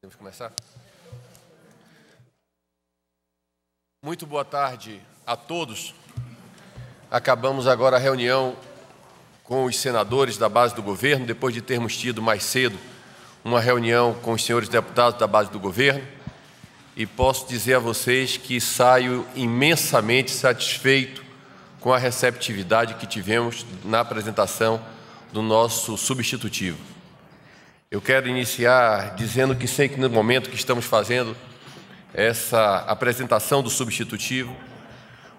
Vamos começar? Muito boa tarde a todos. Acabamos agora a reunião com os senadores da base do governo, depois de termos tido mais cedo uma reunião com os senhores deputados da base do governo. E posso dizer a vocês que saio imensamente satisfeito com a receptividade que tivemos na apresentação do nosso substitutivo. Eu quero iniciar dizendo que sei que no momento que estamos fazendo essa apresentação do substitutivo,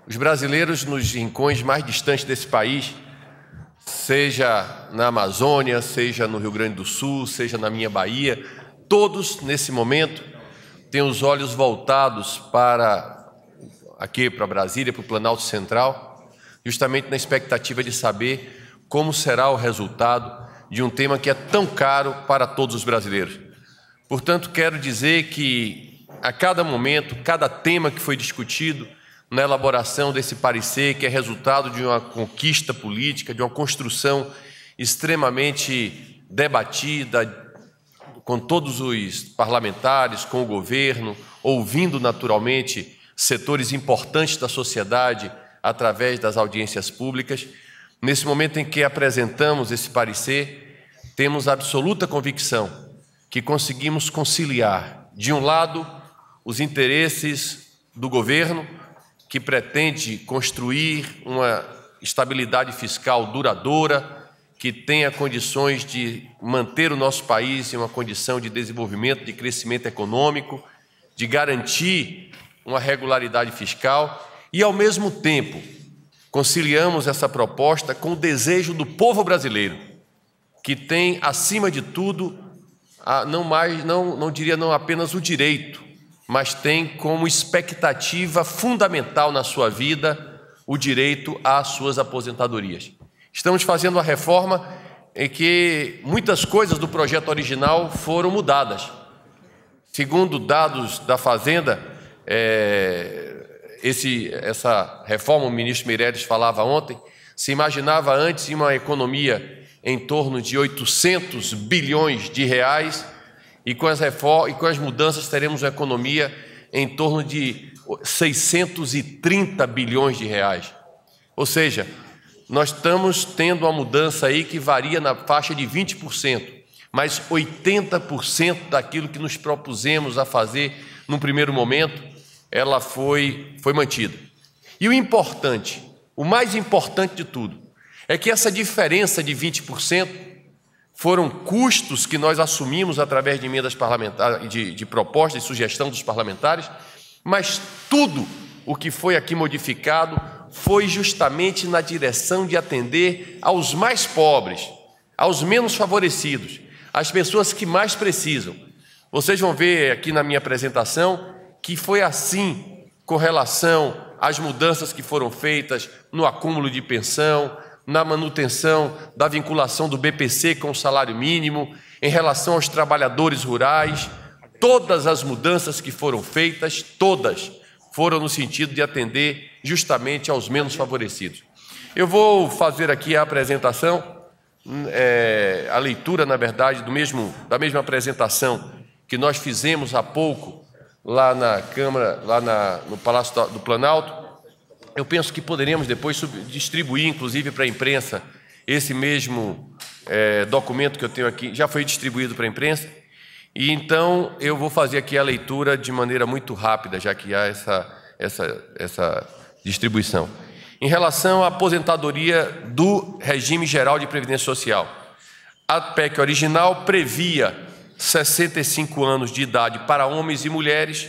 os brasileiros nos rincões mais distantes desse país seja na Amazônia, seja no Rio Grande do Sul, seja na minha Bahia, todos nesse momento têm os olhos voltados para aqui, para Brasília, para o Planalto Central, justamente na expectativa de saber como será o resultado de um tema que é tão caro para todos os brasileiros. Portanto, quero dizer que a cada momento, cada tema que foi discutido, na elaboração desse parecer, que é resultado de uma conquista política, de uma construção extremamente debatida com todos os parlamentares, com o governo, ouvindo naturalmente setores importantes da sociedade através das audiências públicas. Nesse momento em que apresentamos esse parecer, temos absoluta convicção que conseguimos conciliar, de um lado, os interesses do governo, que pretende construir uma estabilidade fiscal duradoura, que tenha condições de manter o nosso país em uma condição de desenvolvimento, de crescimento econômico, de garantir uma regularidade fiscal e, ao mesmo tempo, conciliamos essa proposta com o desejo do povo brasileiro, que tem, acima de tudo, a, não mais, não, não diria não apenas o direito, mas tem como expectativa fundamental na sua vida o direito às suas aposentadorias. Estamos fazendo uma reforma em que muitas coisas do projeto original foram mudadas. Segundo dados da Fazenda, é, esse, essa reforma, o ministro Meireles falava ontem, se imaginava antes uma economia em torno de 800 bilhões de reais e com as, reformas, e com as mudanças teremos uma economia em torno de 630 bilhões de reais. Ou seja, nós estamos tendo uma mudança aí que varia na faixa de 20%, mas 80% daquilo que nos propusemos a fazer no primeiro momento, ela foi, foi mantida. E o importante, o mais importante de tudo, é que essa diferença de 20% foram custos que nós assumimos através de emendas parlamentares, de, de propostas e sugestão dos parlamentares, mas tudo o que foi aqui modificado foi justamente na direção de atender aos mais pobres, aos menos favorecidos, às pessoas que mais precisam. Vocês vão ver aqui na minha apresentação que foi assim com relação às mudanças que foram feitas no acúmulo de pensão, na manutenção da vinculação do BPC com o salário mínimo, em relação aos trabalhadores rurais. Todas as mudanças que foram feitas, todas, foram no sentido de atender justamente aos menos favorecidos. Eu vou fazer aqui a apresentação, é, a leitura, na verdade, do mesmo, da mesma apresentação que nós fizemos há pouco lá na Câmara, lá na, no Palácio do Planalto, eu penso que poderíamos depois distribuir, inclusive, para a imprensa esse mesmo é, documento que eu tenho aqui. Já foi distribuído para a imprensa. E então eu vou fazer aqui a leitura de maneira muito rápida, já que há essa, essa, essa distribuição. Em relação à aposentadoria do regime geral de previdência social, a PEC original previa 65 anos de idade para homens e mulheres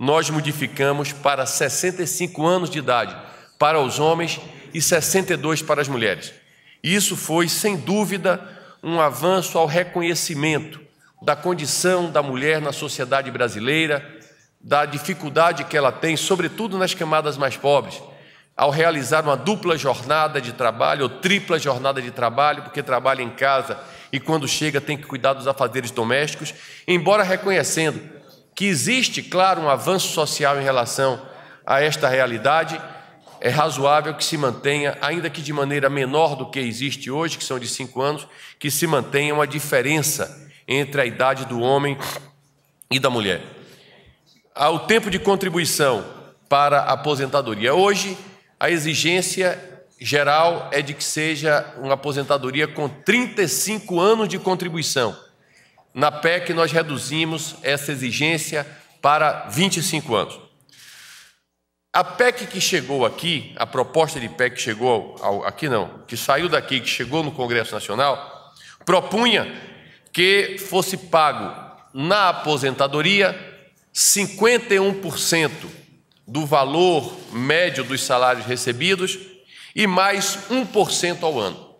nós modificamos para 65 anos de idade para os homens e 62 para as mulheres. Isso foi, sem dúvida, um avanço ao reconhecimento da condição da mulher na sociedade brasileira, da dificuldade que ela tem, sobretudo nas camadas mais pobres, ao realizar uma dupla jornada de trabalho ou tripla jornada de trabalho, porque trabalha em casa e quando chega tem que cuidar dos afazeres domésticos, embora reconhecendo que existe, claro, um avanço social em relação a esta realidade, é razoável que se mantenha, ainda que de maneira menor do que existe hoje, que são de cinco anos, que se mantenha uma diferença entre a idade do homem e da mulher. O tempo de contribuição para a aposentadoria. Hoje, a exigência geral é de que seja uma aposentadoria com 35 anos de contribuição. Na PEC, nós reduzimos essa exigência para 25 anos. A PEC que chegou aqui, a proposta de PEC que chegou ao, aqui não, que saiu daqui, que chegou no Congresso Nacional, propunha que fosse pago na aposentadoria 51% do valor médio dos salários recebidos e mais 1% ao ano.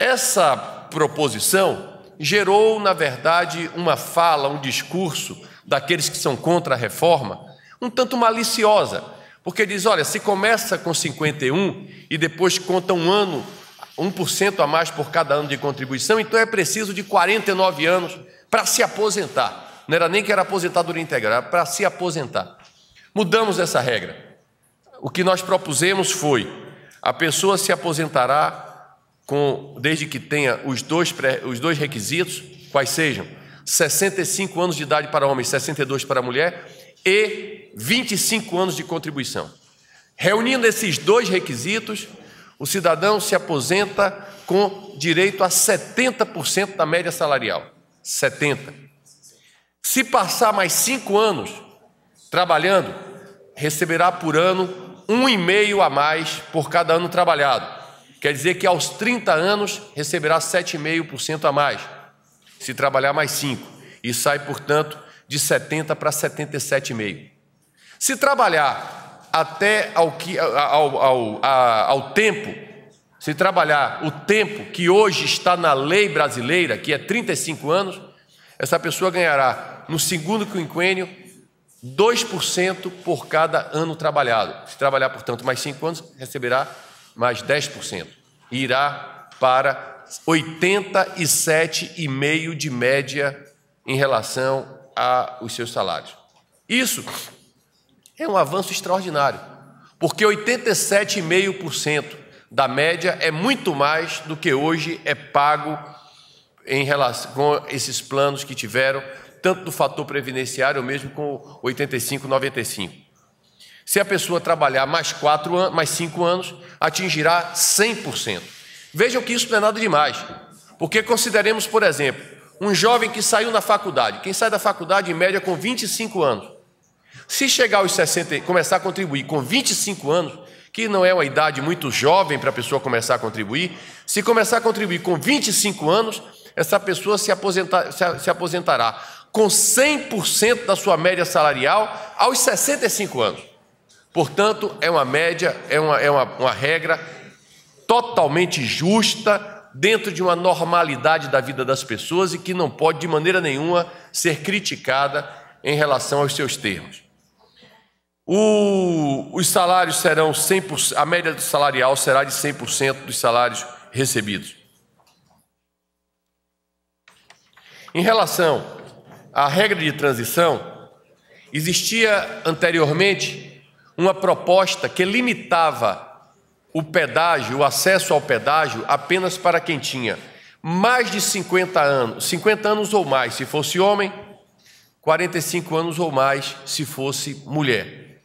Essa proposição gerou, na verdade, uma fala, um discurso daqueles que são contra a reforma, um tanto maliciosa, porque diz: olha, se começa com 51 e depois conta um ano, 1% a mais por cada ano de contribuição, então é preciso de 49 anos para se aposentar. Não era nem que era aposentadoria integral, era para se aposentar. Mudamos essa regra. O que nós propusemos foi: a pessoa se aposentará com, desde que tenha os dois, pré, os dois requisitos, quais sejam 65 anos de idade para homem, 62 para mulher e 25 anos de contribuição. Reunindo esses dois requisitos, o cidadão se aposenta com direito a 70% da média salarial. 70. Se passar mais cinco anos trabalhando, receberá por ano um e meio a mais por cada ano trabalhado. Quer dizer que aos 30 anos receberá 7,5% a mais, se trabalhar mais 5, e sai, portanto, de 70 para 77,5. Se trabalhar até ao, que, ao, ao, ao tempo, se trabalhar o tempo que hoje está na lei brasileira, que é 35 anos, essa pessoa ganhará no segundo quinquênio 2% por cada ano trabalhado. Se trabalhar, portanto, mais 5 anos, receberá mais 10%, irá para 87,5% de média em relação aos seus salários. Isso é um avanço extraordinário, porque 87,5% da média é muito mais do que hoje é pago em relação com esses planos que tiveram, tanto do fator previdenciário mesmo com 85, 95. Se a pessoa trabalhar mais, quatro anos, mais cinco anos, atingirá 100%. Vejam que isso não é nada demais. Porque consideremos, por exemplo, um jovem que saiu da faculdade. Quem sai da faculdade, em média, com 25 anos. Se chegar aos 60, começar a contribuir com 25 anos, que não é uma idade muito jovem para a pessoa começar a contribuir, se começar a contribuir com 25 anos, essa pessoa se, aposentar, se aposentará com 100% da sua média salarial aos 65 anos. Portanto, é uma média, é uma, é uma, uma regra totalmente justa dentro de uma normalidade da vida das pessoas e que não pode de maneira nenhuma ser criticada em relação aos seus termos. O, os salários serão 100%, a média salarial será de 100% dos salários recebidos. Em relação à regra de transição, existia anteriormente uma proposta que limitava o pedágio, o acesso ao pedágio, apenas para quem tinha mais de 50 anos, 50 anos ou mais, se fosse homem, 45 anos ou mais, se fosse mulher.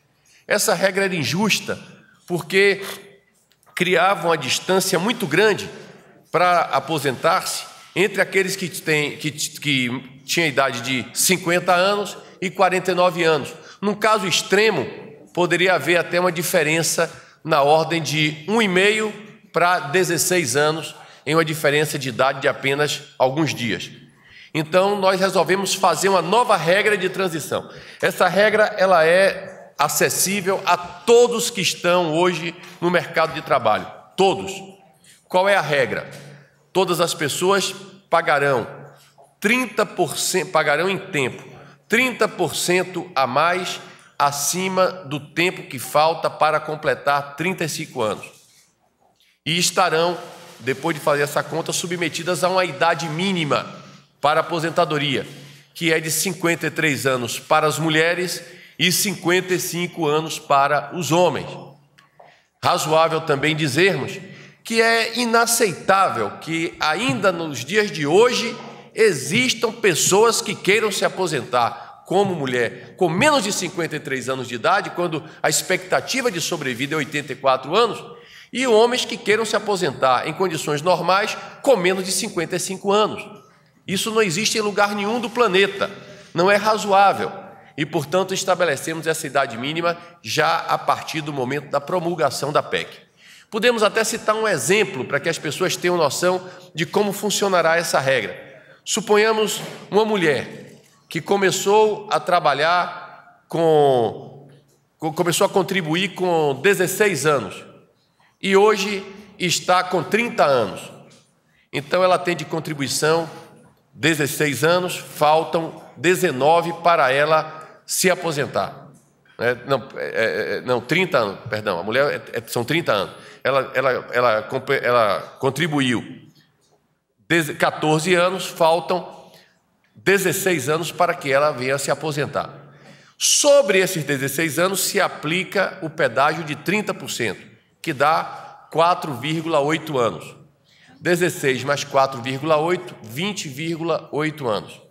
Essa regra era injusta, porque criava uma distância muito grande para aposentar-se entre aqueles que, têm, que, que tinham idade de 50 anos e 49 anos. Num caso extremo, poderia haver até uma diferença na ordem de 1,5 para 16 anos, em uma diferença de idade de apenas alguns dias. Então nós resolvemos fazer uma nova regra de transição. Essa regra ela é acessível a todos que estão hoje no mercado de trabalho, todos. Qual é a regra? Todas as pessoas pagarão 30% pagarão em tempo, 30% a mais acima do tempo que falta para completar 35 anos. E estarão, depois de fazer essa conta, submetidas a uma idade mínima para aposentadoria, que é de 53 anos para as mulheres e 55 anos para os homens. Razoável também dizermos que é inaceitável que ainda nos dias de hoje existam pessoas que queiram se aposentar como mulher com menos de 53 anos de idade, quando a expectativa de sobrevida é 84 anos, e homens que queiram se aposentar em condições normais com menos de 55 anos. Isso não existe em lugar nenhum do planeta, não é razoável. E, portanto, estabelecemos essa idade mínima já a partir do momento da promulgação da PEC. Podemos até citar um exemplo para que as pessoas tenham noção de como funcionará essa regra. Suponhamos uma mulher que começou a trabalhar com. começou a contribuir com 16 anos e hoje está com 30 anos. Então ela tem de contribuição 16 anos, faltam 19 para ela se aposentar. Né? É, é, é, não, é, não, 30 anos, perdão, a mulher é, é são 30 anos. Ela, ela, ela, ela contribuiu 14 anos, faltam 16 anos para que ela venha se aposentar. Sobre esses 16 anos se aplica o pedágio de 30%, que dá 4,8 anos. 16 mais 4,8, 20,8 anos.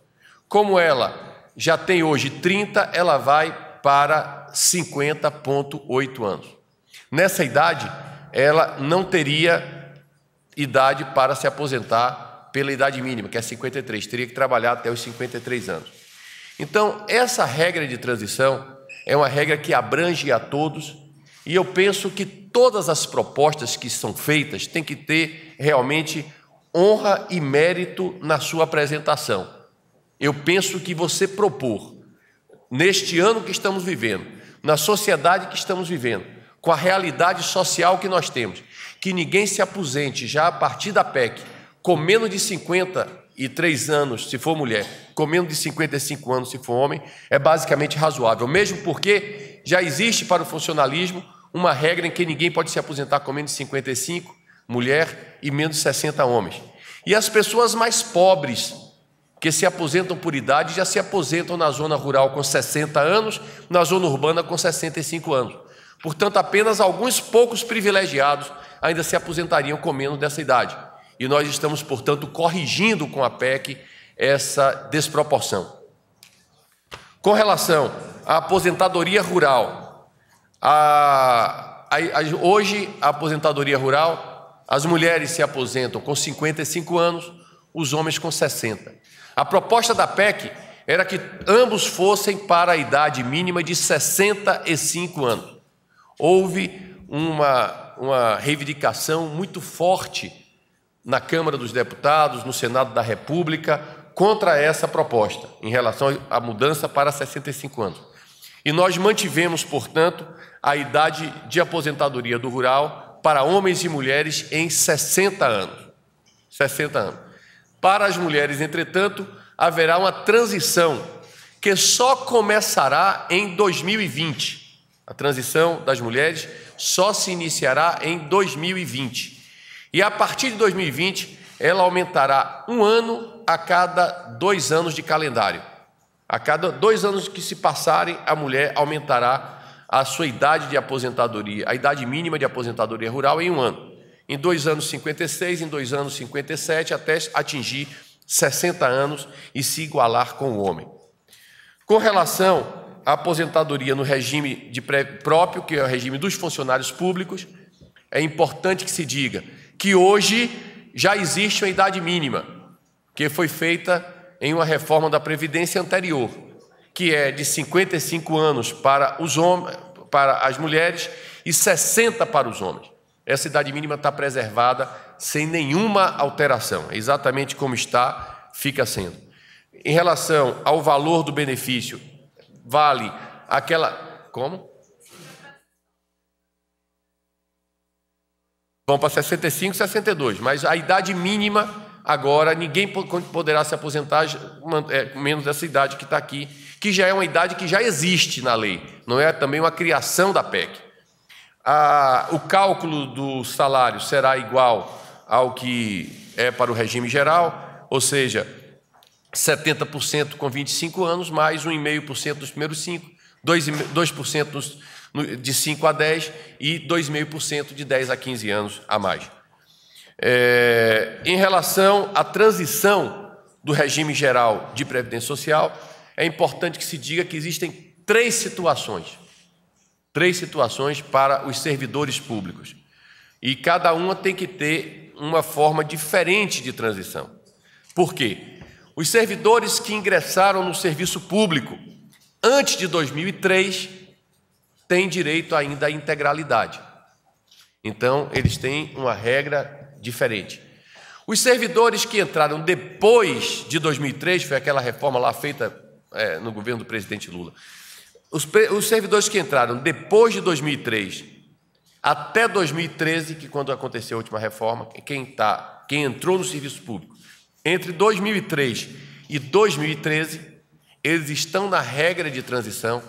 Como ela já tem hoje 30, ela vai para 50,8 anos. Nessa idade, ela não teria idade para se aposentar pela idade mínima, que é 53, teria que trabalhar até os 53 anos. Então, essa regra de transição é uma regra que abrange a todos, e eu penso que todas as propostas que são feitas têm que ter realmente honra e mérito na sua apresentação. Eu penso que você propor, neste ano que estamos vivendo, na sociedade que estamos vivendo, com a realidade social que nós temos, que ninguém se aposente já a partir da PEC com menos de 53 anos, se for mulher, com menos de 55 anos, se for homem, é basicamente razoável, mesmo porque já existe para o funcionalismo uma regra em que ninguém pode se aposentar com menos de 55 mulher e menos de 60 homens. E as pessoas mais pobres que se aposentam por idade já se aposentam na zona rural com 60 anos, na zona urbana com 65 anos. Portanto, apenas alguns poucos privilegiados ainda se aposentariam com menos dessa idade. E nós estamos, portanto, corrigindo com a PEC essa desproporção. Com relação à aposentadoria rural, a, a, a, hoje a aposentadoria rural, as mulheres se aposentam com 55 anos, os homens com 60. A proposta da PEC era que ambos fossem para a idade mínima de 65 anos. Houve uma, uma reivindicação muito forte na Câmara dos Deputados, no Senado da República, contra essa proposta, em relação à mudança para 65 anos. E nós mantivemos, portanto, a idade de aposentadoria do rural para homens e mulheres em 60 anos. 60 anos. Para as mulheres, entretanto, haverá uma transição que só começará em 2020. A transição das mulheres só se iniciará em 2020. E a partir de 2020, ela aumentará um ano a cada dois anos de calendário. A cada dois anos que se passarem, a mulher aumentará a sua idade de aposentadoria, a idade mínima de aposentadoria rural em um ano. Em dois anos, 56, em dois anos, 57, até atingir 60 anos e se igualar com o homem. Com relação à aposentadoria no regime de pré próprio, que é o regime dos funcionários públicos, é importante que se diga que hoje já existe uma idade mínima, que foi feita em uma reforma da Previdência anterior, que é de 55 anos para, os homens, para as mulheres e 60 para os homens. Essa idade mínima está preservada sem nenhuma alteração, é exatamente como está, fica sendo. Em relação ao valor do benefício, vale aquela. Como? Vão para 65, 62, mas a idade mínima agora ninguém poderá se aposentar é, menos dessa idade que está aqui, que já é uma idade que já existe na lei, não é também uma criação da PEC. o cálculo do salário será igual ao que é para o regime geral, ou seja, 70% com 25 anos, mais 1,5% dos primeiros 5, 2 nos, de 5 a 10 e 2,5% de 10 a 15 anos a mais. É, em relação à transição do regime geral de previdência social, é importante que se diga que existem três situações, três situações para os servidores públicos. E cada uma tem que ter uma forma diferente de transição. Por quê? Os servidores que ingressaram no serviço público antes de 2003 têm direito ainda à integralidade. Então, eles têm uma regra diferente. Os servidores que entraram depois de 2003, foi aquela reforma lá feita é, no governo do presidente Lula, os, os servidores que entraram depois de 2003 até 2013, que quando aconteceu a última reforma, quem, tá, quem entrou no serviço público, entre 2003 e 2013, eles estão na regra de transição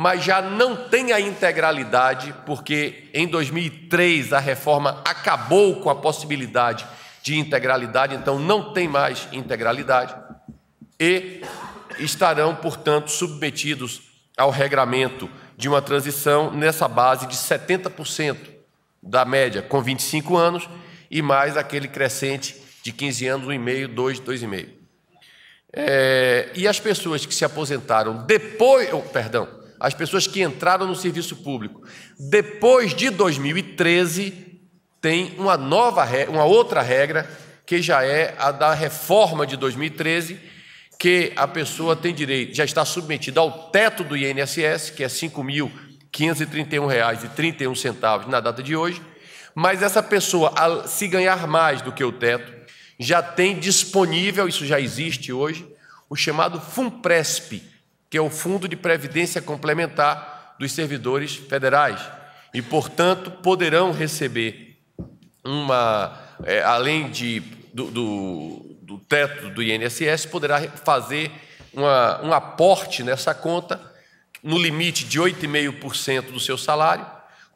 mas já não tem a integralidade, porque em 2003 a reforma acabou com a possibilidade de integralidade, então não tem mais integralidade, e estarão, portanto, submetidos ao regramento de uma transição nessa base de 70% da média com 25 anos e mais aquele crescente de 15 anos, 1,5, 2, 2,5. É, e as pessoas que se aposentaram depois, oh, perdão, as pessoas que entraram no serviço público. Depois de 2013, tem uma nova uma outra regra que já é a da reforma de 2013, que a pessoa tem direito, já está submetida ao teto do INSS, que é R$ 5.531,31 na data de hoje, mas essa pessoa, se ganhar mais do que o teto, já tem disponível, isso já existe hoje, o chamado FUNPRESP, que é o Fundo de Previdência Complementar dos Servidores Federais, e, portanto, poderão receber uma, é, além de, do, do, do, teto do INSS, poderá fazer uma, um aporte nessa conta no limite de 8,5% do seu salário,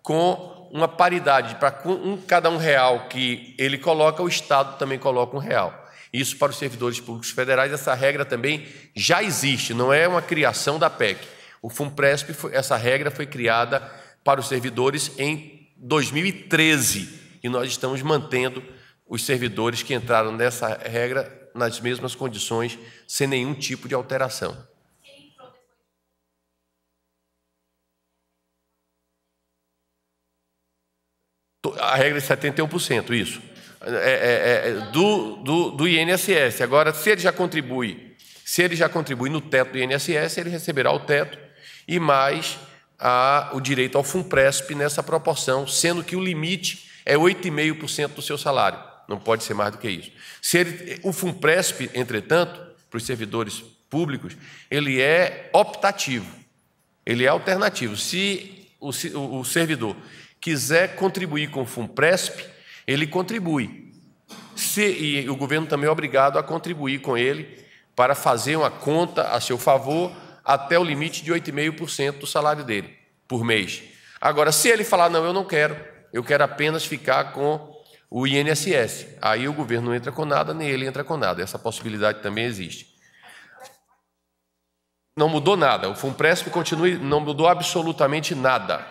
com uma paridade para um, cada um real que ele coloca, o Estado também coloca um real. Isso para os servidores públicos federais, essa regra também já existe, não é uma criação da PEC. O FUNPRESP, essa regra foi criada para os servidores em 2013 e nós estamos mantendo os servidores que entraram nessa regra nas mesmas condições, sem nenhum tipo de alteração. A regra é 71%, isso. É é, é, é, do, do, do INSS. Agora, se ele já contribui, se ele já contribui no teto do INSS, ele receberá o teto e mais a, o direito ao FUNPRESP nessa proporção, sendo que o limite é 8,5% do seu salário. Não pode ser mais do que isso. Se ele, o FUNPRESP, entretanto, para os servidores públicos, ele é optativo, ele é alternativo. Se o, o servidor quiser contribuir com o FUNPRESP, ele contribui. Se, e o governo também é obrigado a contribuir com ele para fazer uma conta a seu favor até o limite de 8,5% do salário dele por mês. Agora, se ele falar, não, eu não quero, eu quero apenas ficar com o INSS, aí o governo não entra com nada, nem ele entra com nada. Essa possibilidade também existe. Não mudou nada. O FUNPRESP continua, não mudou absolutamente nada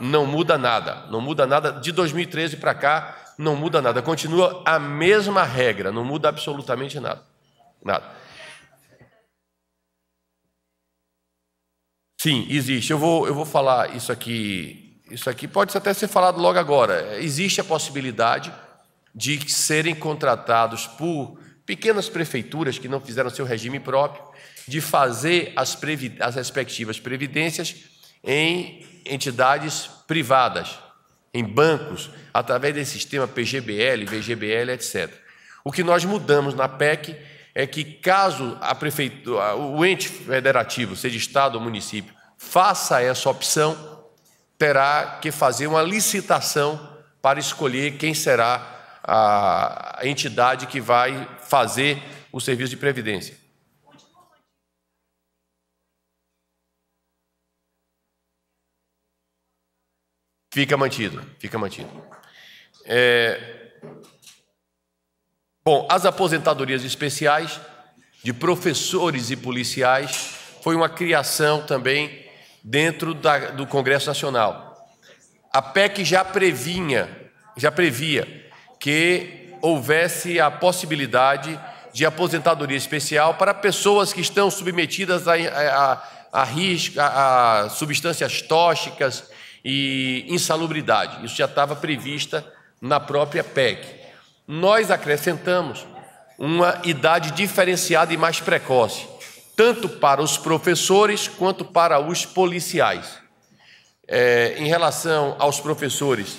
não muda nada, não muda nada. De 2013 para cá, não muda nada. Continua a mesma regra, não muda absolutamente nada. Nada. Sim, existe. Eu vou, eu vou falar isso aqui. Isso aqui pode até ser falado logo agora. Existe a possibilidade de serem contratados por pequenas prefeituras que não fizeram seu regime próprio, de fazer as, as respectivas previdências em entidades privadas, em bancos, através desse sistema PGBL, VGBL, etc. O que nós mudamos na PEC é que, caso a prefeitura, o ente federativo, seja Estado ou município, faça essa opção, terá que fazer uma licitação para escolher quem será a entidade que vai fazer o serviço de previdência. Fica mantido, fica mantido. É... Bom, as aposentadorias especiais de professores e policiais foi uma criação também dentro da, do Congresso Nacional. A PEC já previnha, já previa que houvesse a possibilidade de aposentadoria especial para pessoas que estão submetidas a, a, a, risco, a substâncias tóxicas, e insalubridade. Isso já estava prevista na própria PEC. Nós acrescentamos uma idade diferenciada e mais precoce, tanto para os professores quanto para os policiais. É, em relação aos professores,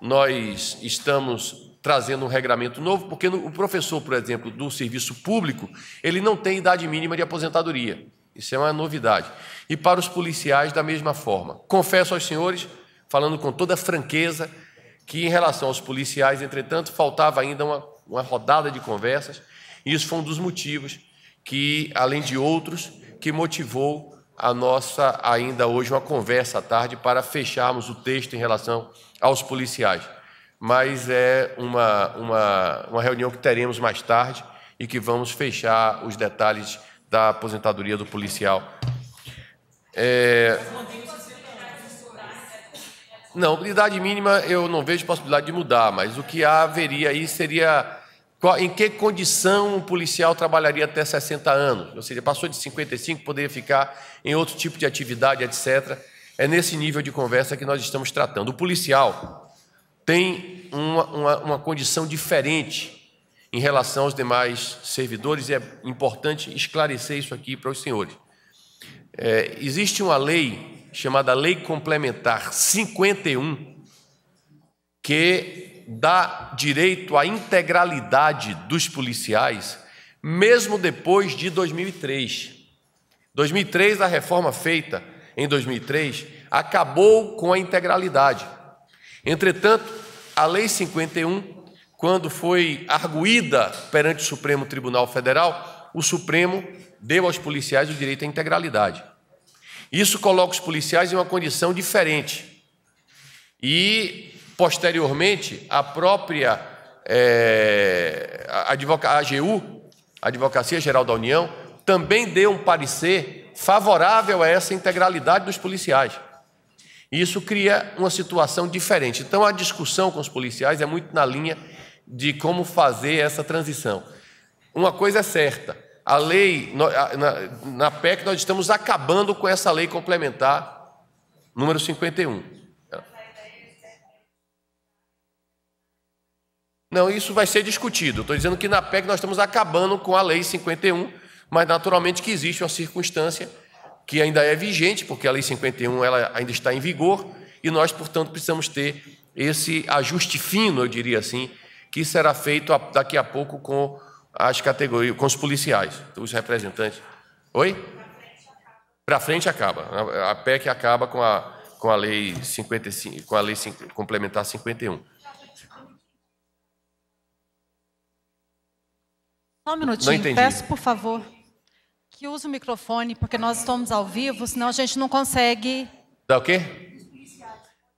nós estamos trazendo um regramento novo, porque o professor, por exemplo, do serviço público, ele não tem idade mínima de aposentadoria. Isso é uma novidade. E para os policiais, da mesma forma. Confesso aos senhores, falando com toda franqueza, que em relação aos policiais, entretanto, faltava ainda uma, uma rodada de conversas, e isso foi um dos motivos que, além de outros, que motivou a nossa, ainda hoje, uma conversa à tarde para fecharmos o texto em relação aos policiais. Mas é uma, uma, uma reunião que teremos mais tarde e que vamos fechar os detalhes da aposentadoria do policial. É... Não, idade mínima eu não vejo possibilidade de mudar, mas o que haveria aí seria em que condição um policial trabalharia até 60 anos? Ou seja, passou de 55, poderia ficar em outro tipo de atividade, etc. É nesse nível de conversa que nós estamos tratando. O policial tem uma, uma, uma condição diferente em relação aos demais servidores, e é importante esclarecer isso aqui para os senhores. É, existe uma lei chamada Lei Complementar 51, que dá direito à integralidade dos policiais, mesmo depois de 2003. 2003, a reforma feita em 2003, acabou com a integralidade. Entretanto, a Lei 51 quando foi arguída perante o Supremo Tribunal Federal, o Supremo deu aos policiais o direito à integralidade. Isso coloca os policiais em uma condição diferente. E, posteriormente, a própria é, a AGU, a Advocacia Geral da União, também deu um parecer favorável a essa integralidade dos policiais. Isso cria uma situação diferente. Então, a discussão com os policiais é muito na linha de como fazer essa transição. Uma coisa é certa: a lei, na, PEC, nós estamos acabando com essa lei complementar número 51. Não, isso vai ser discutido. Estou dizendo que na PEC nós estamos acabando com a Lei 51, mas naturalmente que existe uma circunstância que ainda é vigente, porque a Lei 51 ela ainda está em vigor, e nós, portanto, precisamos ter esse ajuste fino, eu diria assim, que será feito daqui a pouco com as categorias, com os policiais, os representantes. Oi? Para frente acaba. A PEC acaba com a, com a lei 55, com a lei complementar 51. Só um minutinho, Não entendi. peço por favor que use o microfone, porque nós estamos ao vivo, senão a gente não consegue. Dá o quê?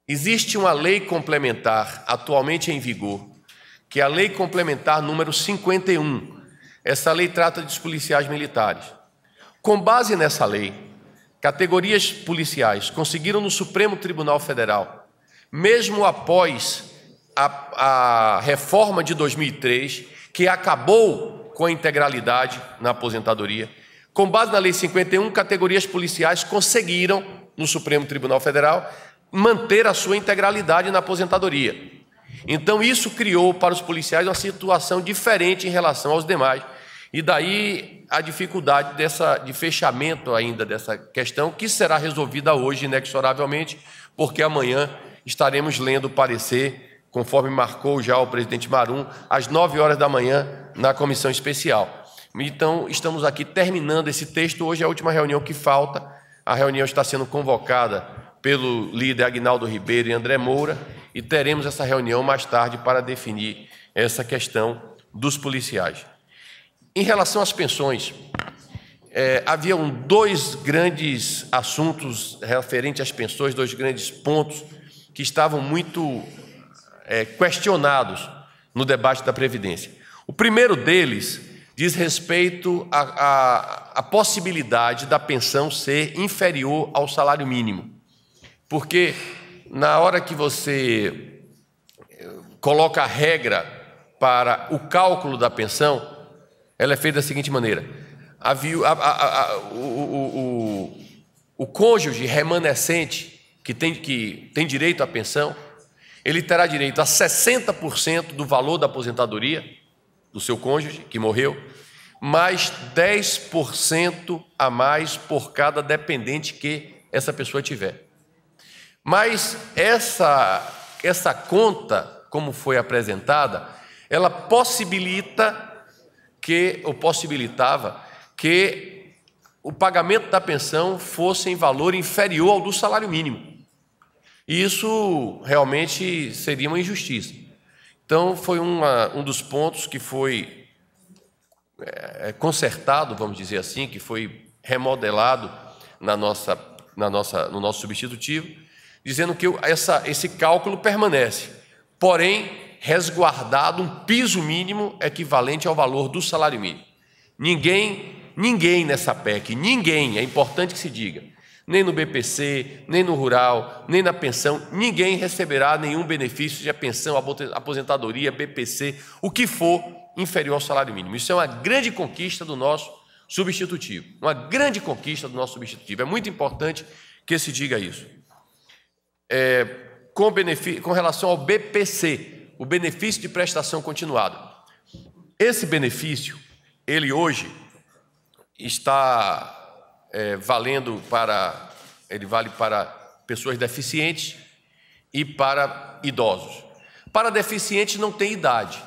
Existe uma lei complementar atualmente em vigor que é a Lei Complementar número 51. Essa lei trata dos policiais militares. Com base nessa lei, categorias policiais conseguiram no Supremo Tribunal Federal, mesmo após a, a reforma de 2003, que acabou com a integralidade na aposentadoria, com base na Lei 51, categorias policiais conseguiram, no Supremo Tribunal Federal, manter a sua integralidade na aposentadoria. Então, isso criou para os policiais uma situação diferente em relação aos demais. E daí a dificuldade dessa, de fechamento ainda dessa questão, que será resolvida hoje, inexoravelmente, porque amanhã estaremos lendo o parecer, conforme marcou já o presidente Marum, às 9 horas da manhã, na comissão especial. Então, estamos aqui terminando esse texto. Hoje é a última reunião que falta. A reunião está sendo convocada pelo líder Agnaldo Ribeiro e André Moura e teremos essa reunião mais tarde para definir essa questão dos policiais. Em relação às pensões, é, haviam dois grandes assuntos referentes às pensões, dois grandes pontos que estavam muito é, questionados no debate da Previdência. O primeiro deles diz respeito à possibilidade da pensão ser inferior ao salário mínimo, porque na hora que você eh, coloca a regra para o cálculo da pensão, ela é feita da seguinte maneira: a, a, a, o, o, o, o cônjuge remanescente que tem, que tem direito à pensão, ele terá direito a 60% do valor da aposentadoria do seu cônjuge que morreu, mais 10% a mais por cada dependente que essa pessoa tiver. Mas essa, essa conta, como foi apresentada, ela possibilita que, ou possibilitava, que o pagamento da pensão fosse em valor inferior ao do salário mínimo. E isso realmente seria uma injustiça. Então, foi uma, um dos pontos que foi é, consertado, vamos dizer assim, que foi remodelado na nossa, na nossa, no nosso substitutivo, dizendo que essa, esse cálculo permanece, porém resguardado um piso mínimo equivalente ao valor do salário mínimo. Ninguém, ninguém nessa PEC, ninguém, é importante que se diga, nem no BPC, nem no rural, nem na pensão, ninguém receberá nenhum benefício de pensão, aposentadoria, BPC, o que for inferior ao salário mínimo. Isso é uma grande conquista do nosso substitutivo, uma grande conquista do nosso substitutivo. É muito importante que se diga isso é, com, com relação ao BPC, o benefício de prestação continuada. Esse benefício, ele hoje está é, valendo para, ele vale para pessoas deficientes e para idosos. Para deficientes não tem idade.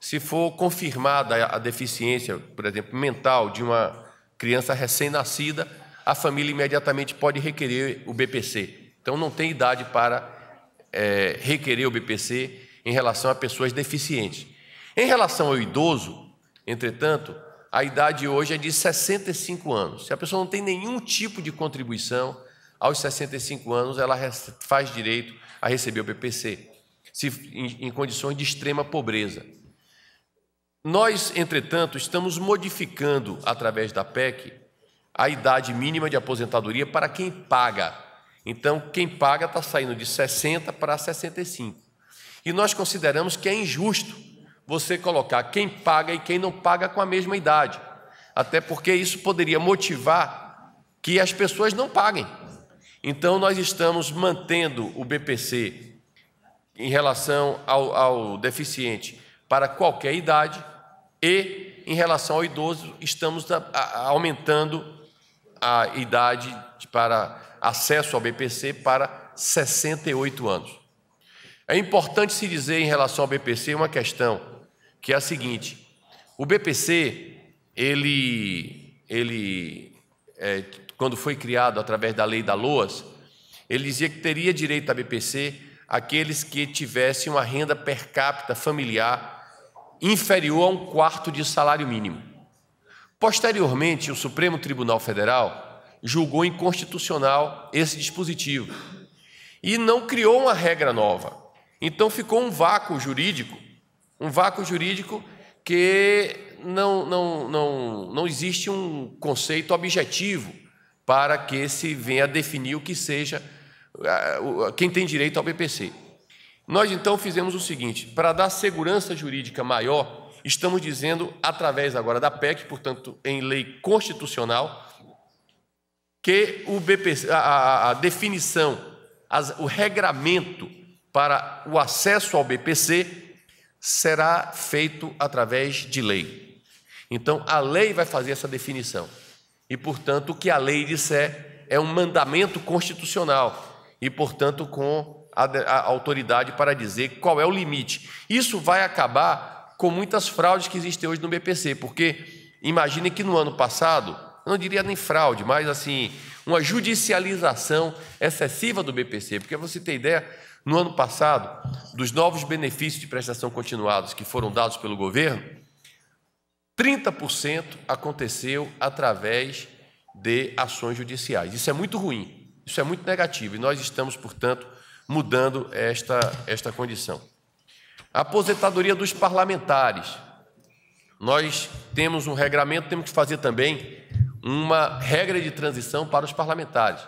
Se for confirmada a deficiência, por exemplo, mental de uma criança recém-nascida, a família imediatamente pode requerer o BPC. Então não tem idade para é, requerer o BPC em relação a pessoas deficientes. Em relação ao idoso, entretanto, a idade hoje é de 65 anos. Se a pessoa não tem nenhum tipo de contribuição, aos 65 anos ela faz direito a receber o BPC, se, em, em condições de extrema pobreza. Nós, entretanto, estamos modificando, através da PEC, a idade mínima de aposentadoria para quem paga então, quem paga está saindo de 60 para 65. E nós consideramos que é injusto você colocar quem paga e quem não paga com a mesma idade. Até porque isso poderia motivar que as pessoas não paguem. Então, nós estamos mantendo o BPC em relação ao, ao deficiente para qualquer idade e, em relação ao idoso, estamos aumentando a idade para acesso ao BPC para 68 anos. É importante se dizer em relação ao BPC uma questão, que é a seguinte: o BPC, ele, ele é, quando foi criado através da lei da LOAS, ele dizia que teria direito a BPC aqueles que tivessem uma renda per capita familiar inferior a um quarto de salário mínimo. Posteriormente, o Supremo Tribunal Federal julgou inconstitucional esse dispositivo e não criou uma regra nova. Então ficou um vácuo jurídico, um vácuo jurídico que não, não, não, não existe um conceito objetivo para que se venha a definir o que seja quem tem direito ao BPC. Nós então fizemos o seguinte: para dar segurança jurídica maior, estamos dizendo, através agora da PEC, portanto, em lei constitucional, que o BPC, a, a, definição, as, o regramento para o acesso ao BPC será feito através de lei. Então, a lei vai fazer essa definição. E, portanto, o que a lei disser é um mandamento constitucional e, portanto, com a, a autoridade para dizer qual é o limite. Isso vai acabar com muitas fraudes que existem hoje no BPC, porque imagine que no ano passado não diria nem fraude, mas assim, uma judicialização excessiva do BPC. Porque você tem ideia, no ano passado, dos novos benefícios de prestação continuados que foram dados pelo governo, 30% aconteceu através de ações judiciais. Isso é muito ruim, isso é muito negativo e nós estamos, portanto, mudando esta, esta condição. A aposentadoria dos parlamentares. Nós temos um regramento, temos que fazer também uma regra de transição para os parlamentares.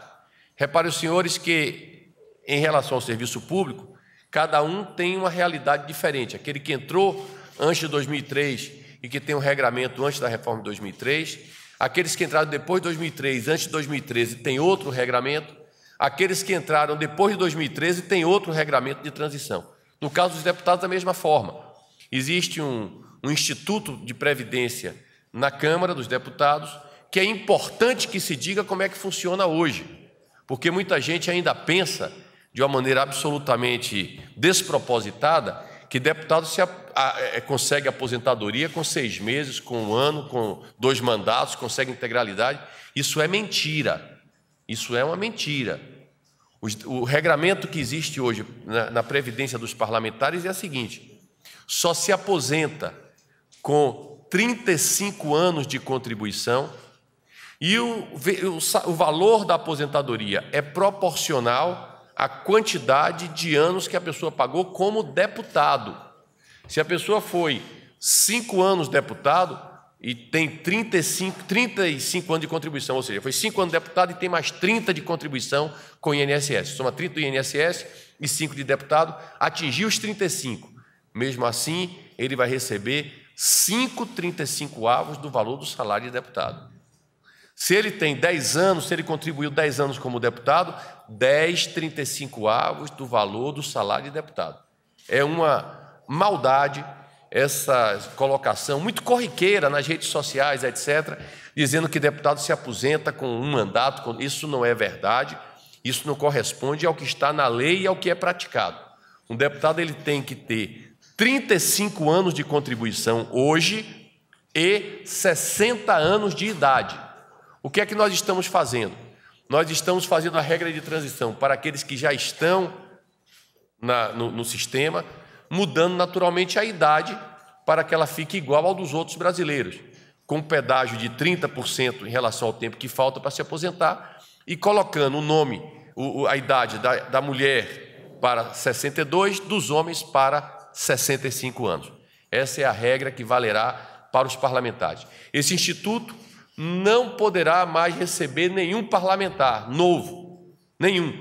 Repare os senhores que, em relação ao serviço público, cada um tem uma realidade diferente. Aquele que entrou antes de 2003 e que tem um regramento antes da reforma de 2003, aqueles que entraram depois de 2003, antes de 2013, tem outro regramento, aqueles que entraram depois de 2013 tem outro regramento de transição. No caso dos deputados, da mesma forma. Existe um, um Instituto de Previdência na Câmara dos Deputados, que é importante que se diga como é que funciona hoje, porque muita gente ainda pensa de uma maneira absolutamente despropositada que deputado se a, a, é, consegue aposentadoria com seis meses, com um ano, com dois mandatos, consegue integralidade. Isso é mentira. Isso é uma mentira. o regramento que existe hoje na, na Previdência dos parlamentares é o seguinte: só se aposenta com 35 anos de contribuição e o, o, o valor da aposentadoria é proporcional à quantidade de anos que a pessoa pagou como deputado. Se a pessoa foi cinco anos deputado e tem 35, 35 anos de contribuição, ou seja, foi cinco anos deputado e tem mais 30 de contribuição com o INSS. Soma 30 do INSS e 5 de deputado, atingiu os 35. Mesmo assim, ele vai receber 5,35 avos do valor do salário de deputado. Se ele tem 10 anos, se ele contribuiu 10 anos como deputado, 10 35 avos do valor do salário de deputado. É uma maldade essa colocação muito corriqueira nas redes sociais, etc., dizendo que deputado se aposenta com um mandato. Isso não é verdade, isso não corresponde ao que está na lei e ao que é praticado. Um deputado ele tem que ter 35 anos de contribuição hoje e 60 anos de idade. O que é que nós estamos fazendo? Nós estamos fazendo a regra de transição para aqueles que já estão na, no, no sistema, mudando naturalmente a idade para que ela fique igual ao dos outros brasileiros, com um pedágio de 30% em relação ao tempo que falta para se aposentar e colocando o nome, o, a idade da, da mulher para 62, dos homens para 65 anos. Essa é a regra que valerá para os parlamentares. Esse instituto não poderá mais receber nenhum parlamentar novo, nenhum.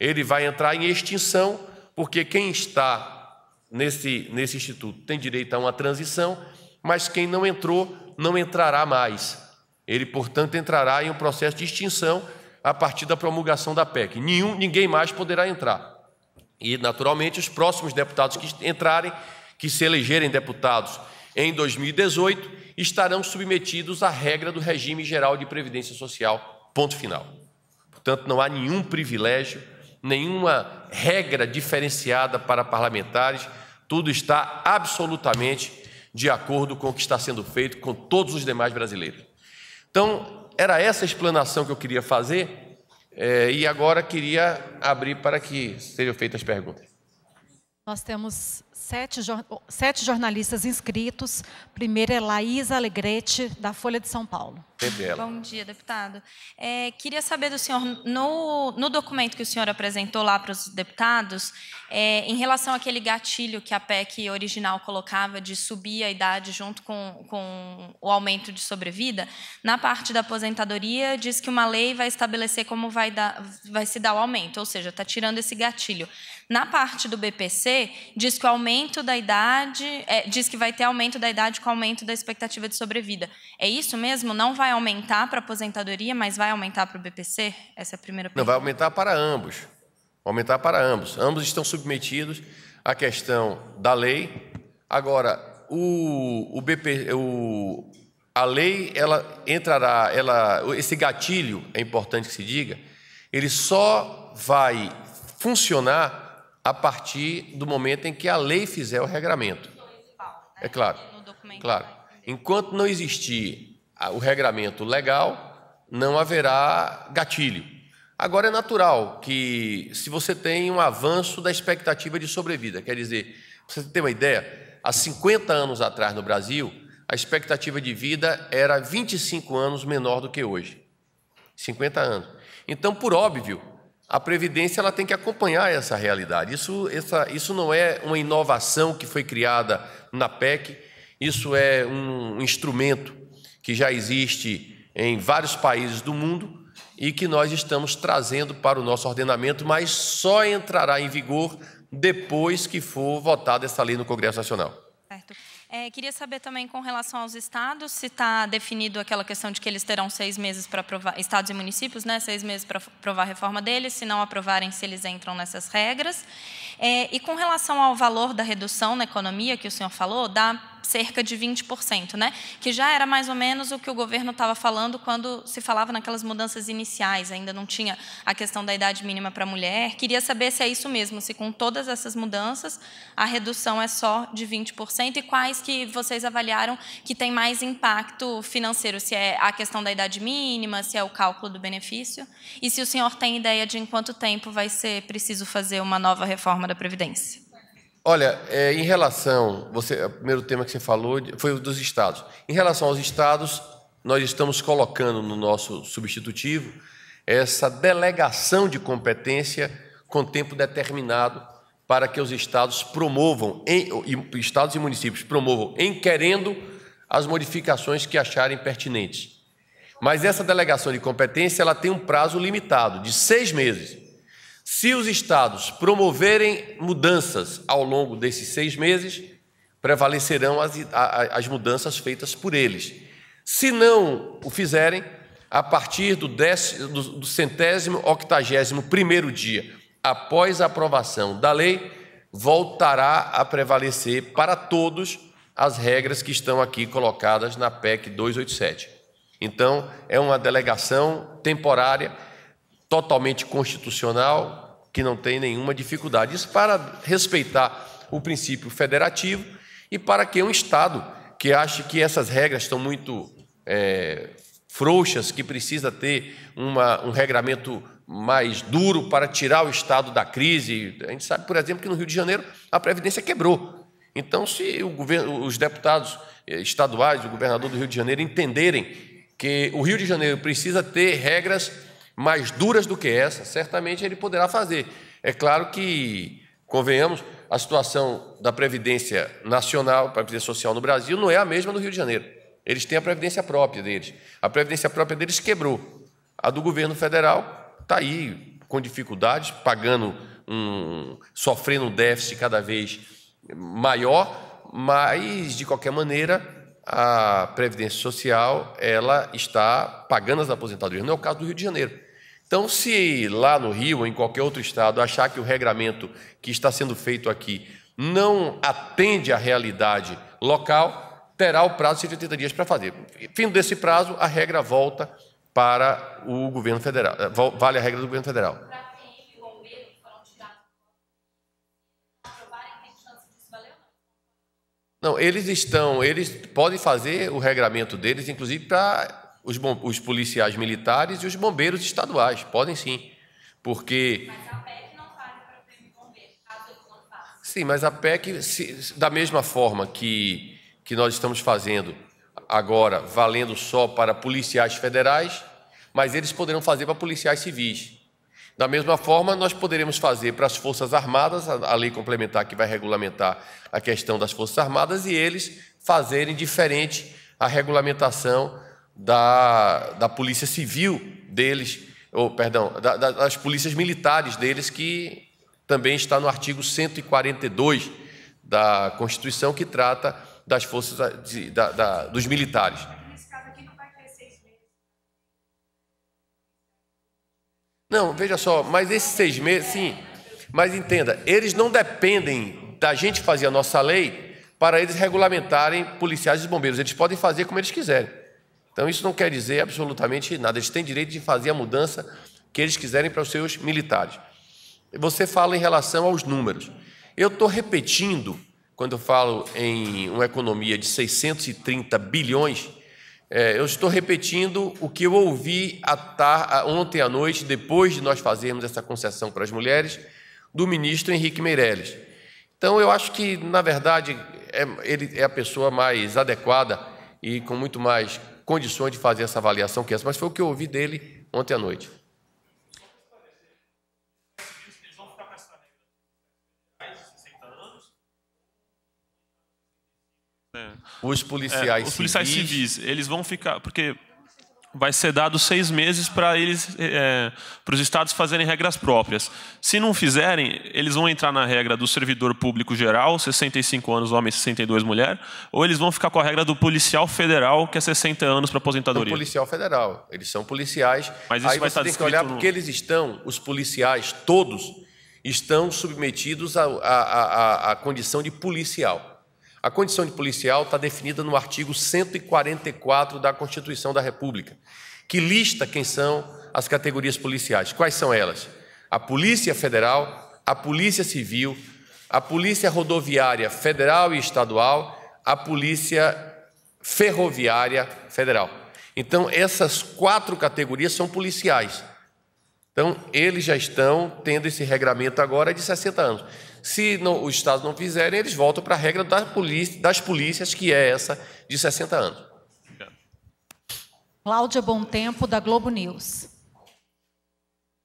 Ele vai entrar em extinção, porque quem está nesse, nesse instituto tem direito a uma transição, mas quem não entrou não entrará mais. Ele, portanto, entrará em um processo de extinção a partir da promulgação da PEC. Nenhum, ninguém mais poderá entrar. E, naturalmente, os próximos deputados que entrarem, que se elegerem deputados em 2018, estarão submetidos à regra do regime geral de previdência social. Ponto final. Portanto, não há nenhum privilégio, nenhuma regra diferenciada para parlamentares, tudo está absolutamente de acordo com o que está sendo feito com todos os demais brasileiros. Então, era essa a explanação que eu queria fazer, eh, e agora queria abrir para que sejam feitas as perguntas. Nós temos sete, sete, jornalistas inscritos. Primeiro é Laís Alegrete, da Folha de São Paulo. Bom dia, deputado. É, queria saber do senhor, no, no, documento que o senhor apresentou lá para os deputados, é, em relação àquele gatilho que a PEC original colocava de subir a idade junto com, com o aumento de sobrevida, na parte da aposentadoria diz que uma lei vai estabelecer como vai, dar, vai se dar o aumento, ou seja, está tirando esse gatilho. Na parte do BPC, diz que o aumento da idade, é, diz que vai ter aumento da idade com aumento da expectativa de sobrevida. É isso mesmo? Não vai aumentar para a aposentadoria, mas vai aumentar para o BPC? Essa é a primeira pergunta. Não, vai aumentar para ambos. Vai aumentar para ambos. Ambos estão submetidos à questão da lei. Agora, o, o BP, o, a lei, ela entrará, ela, esse gatilho, é importante que se diga, ele só vai funcionar a partir do momento em que a lei fizer o regramento. É claro. Né, claro. Né? Enquanto não existir o regramento legal, não haverá gatilho. Agora é natural que se você tem um avanço da expectativa de sobrevida, quer dizer, você tem uma ideia, há 50 anos atrás no Brasil, a expectativa de vida era 25 anos menor do que hoje. 50 anos. Então, por óbvio, a Previdência ela tem que acompanhar essa realidade. Isso, essa, isso não é uma inovação que foi criada na PEC, isso é um, um instrumento que já existe em vários países do mundo e que nós estamos trazendo para o nosso ordenamento, mas só entrará em vigor depois que for votada essa lei no Congresso Nacional. É, queria saber também com relação aos estados, se está definido aquela questão de que eles terão seis meses para aprovar, estados e municípios, né, seis meses para aprovar a reforma deles, se não aprovarem, se eles entram nessas regras. É, e com relação ao valor da redução na economia que o senhor falou, dá cerca de 20%, né? que já era mais ou menos o que o governo estava falando quando se falava naquelas mudanças iniciais, ainda não tinha a questão da idade mínima para a mulher. Queria saber se é isso mesmo, se com todas essas mudanças a redução é só de 20% e quais que vocês avaliaram que tem mais impacto financeiro, se é a questão da idade mínima, se é o cálculo do benefício, e se o senhor tem ideia de em quanto tempo vai ser preciso fazer uma nova reforma da Previdência. Olha, é, em relação, você, o primeiro tema que você falou foi o dos estados. Em relação aos estados, nós estamos colocando no nosso substitutivo essa delegação de competência com tempo determinado para que os estados promovam, em, estados e municípios promovam, em querendo, as modificações que acharem pertinentes. Mas essa delegação de competência ela tem um prazo limitado de seis meses. Se os estados promoverem mudanças ao longo desses seis meses, prevalecerão as, as mudanças feitas por eles. Se não o fizerem, a partir do, décimo, do, do centésimo octagésimo primeiro dia após a aprovação da lei, voltará a prevalecer para todos as regras que estão aqui colocadas na PEC 287. Então, é uma delegação temporária totalmente constitucional, que não tem nenhuma dificuldade. Isso para respeitar o princípio federativo e para que um Estado que ache que essas regras estão muito é, frouxas, que precisa ter uma, um regramento mais duro para tirar o Estado da crise. A gente sabe, por exemplo, que no Rio de Janeiro a Previdência quebrou. Então, se governo, os deputados eh, estaduais, o governador do Rio de Janeiro, entenderem que o Rio de Janeiro precisa ter regras mais duras do que essa, certamente ele poderá fazer. É claro que, convenhamos, a situação da Previdência Nacional, Previdência Social no Brasil, não é a mesma do Rio de Janeiro. Eles têm a Previdência própria deles. A Previdência própria deles quebrou. A do governo federal está aí, com dificuldades, pagando um. sofrendo um déficit cada vez maior, mas, de qualquer maneira, a Previdência Social ela está pagando as aposentadorias. Não é o caso do Rio de Janeiro. Então, se lá no Rio ou em qualquer outro estado achar que o regramento que está sendo feito aqui não atende à realidade local, terá o prazo de 180 dias para fazer. Fim desse prazo, a regra volta para o governo federal, vale a regra do governo federal. Não, eles estão, eles podem fazer o regramento deles, inclusive para os, os, policiais militares e os bombeiros estaduais, podem sim, porque. Mas a PEC não faz para tá? Sim, mas a PEC, se, da mesma forma que, que nós estamos fazendo agora, valendo só para policiais federais, mas eles poderão fazer para policiais civis. Da mesma forma, nós poderemos fazer para as Forças Armadas, a lei complementar que vai regulamentar a questão das Forças Armadas, e eles fazerem diferente a regulamentação da, da Polícia Civil deles, ou perdão, da, das polícias militares deles, que também está no artigo 142 da Constituição, que trata das forças da, da, dos militares. Não, veja só, mas esses seis meses, sim, mas entenda, eles não dependem da gente fazer a nossa lei para eles regulamentarem policiais e bombeiros. Eles podem fazer como eles quiserem. Então, isso não quer dizer absolutamente nada. Eles têm direito de fazer a mudança que eles quiserem para os seus militares. Você fala em relação aos números. Eu estou repetindo, quando eu falo em uma economia de 630 bilhões, é, eu estou repetindo o que eu ouvi a tar, ontem à noite, depois de nós fazermos essa concessão para as mulheres, do ministro Henrique Meirelles. Então, eu acho que, na verdade, é, ele é a pessoa mais adequada e com muito mais condições de fazer essa avaliação que essa, mas foi o que eu ouvi dele ontem à noite. Os é, policiais, é, os policiais civis. civis. eles vão ficar, porque vai ser dado seis meses para eles, é, é para os estados fazerem regras próprias. Se não fizerem, eles vão entrar na regra do servidor público geral, 65 anos homem, 62 mulher, ou eles vão ficar com a regra do policial federal, que é 60 anos para é aposentadoria. O policial federal, eles são policiais. Mas isso Aí vai você estar tá tem que olhar no... porque eles estão, os policiais todos estão submetidos à condição de policial. A condição de policial está definida no artigo 144 da Constituição da República, que lista quem são as categorias policiais. Quais são elas? A Polícia Federal, a Polícia Civil, a Polícia Rodoviária Federal e Estadual, a Polícia Ferroviária Federal. Então, essas quatro categorias são policiais. Então, eles já estão tendo esse regramento agora de 60 anos. Se não, os estados não fizerem, eles voltam para a regra das polícias, que é essa de 60 anos. Cláudia Bom Tempo, da Globo News.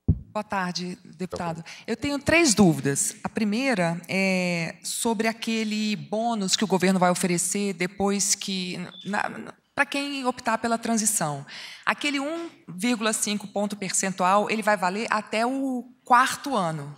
Boa tarde, deputado. Tá Eu tenho três dúvidas. A primeira é sobre aquele bônus que o governo vai oferecer depois que. para quem optar pela transição. Aquele 1,5 ponto percentual, ele vai valer até o quarto ano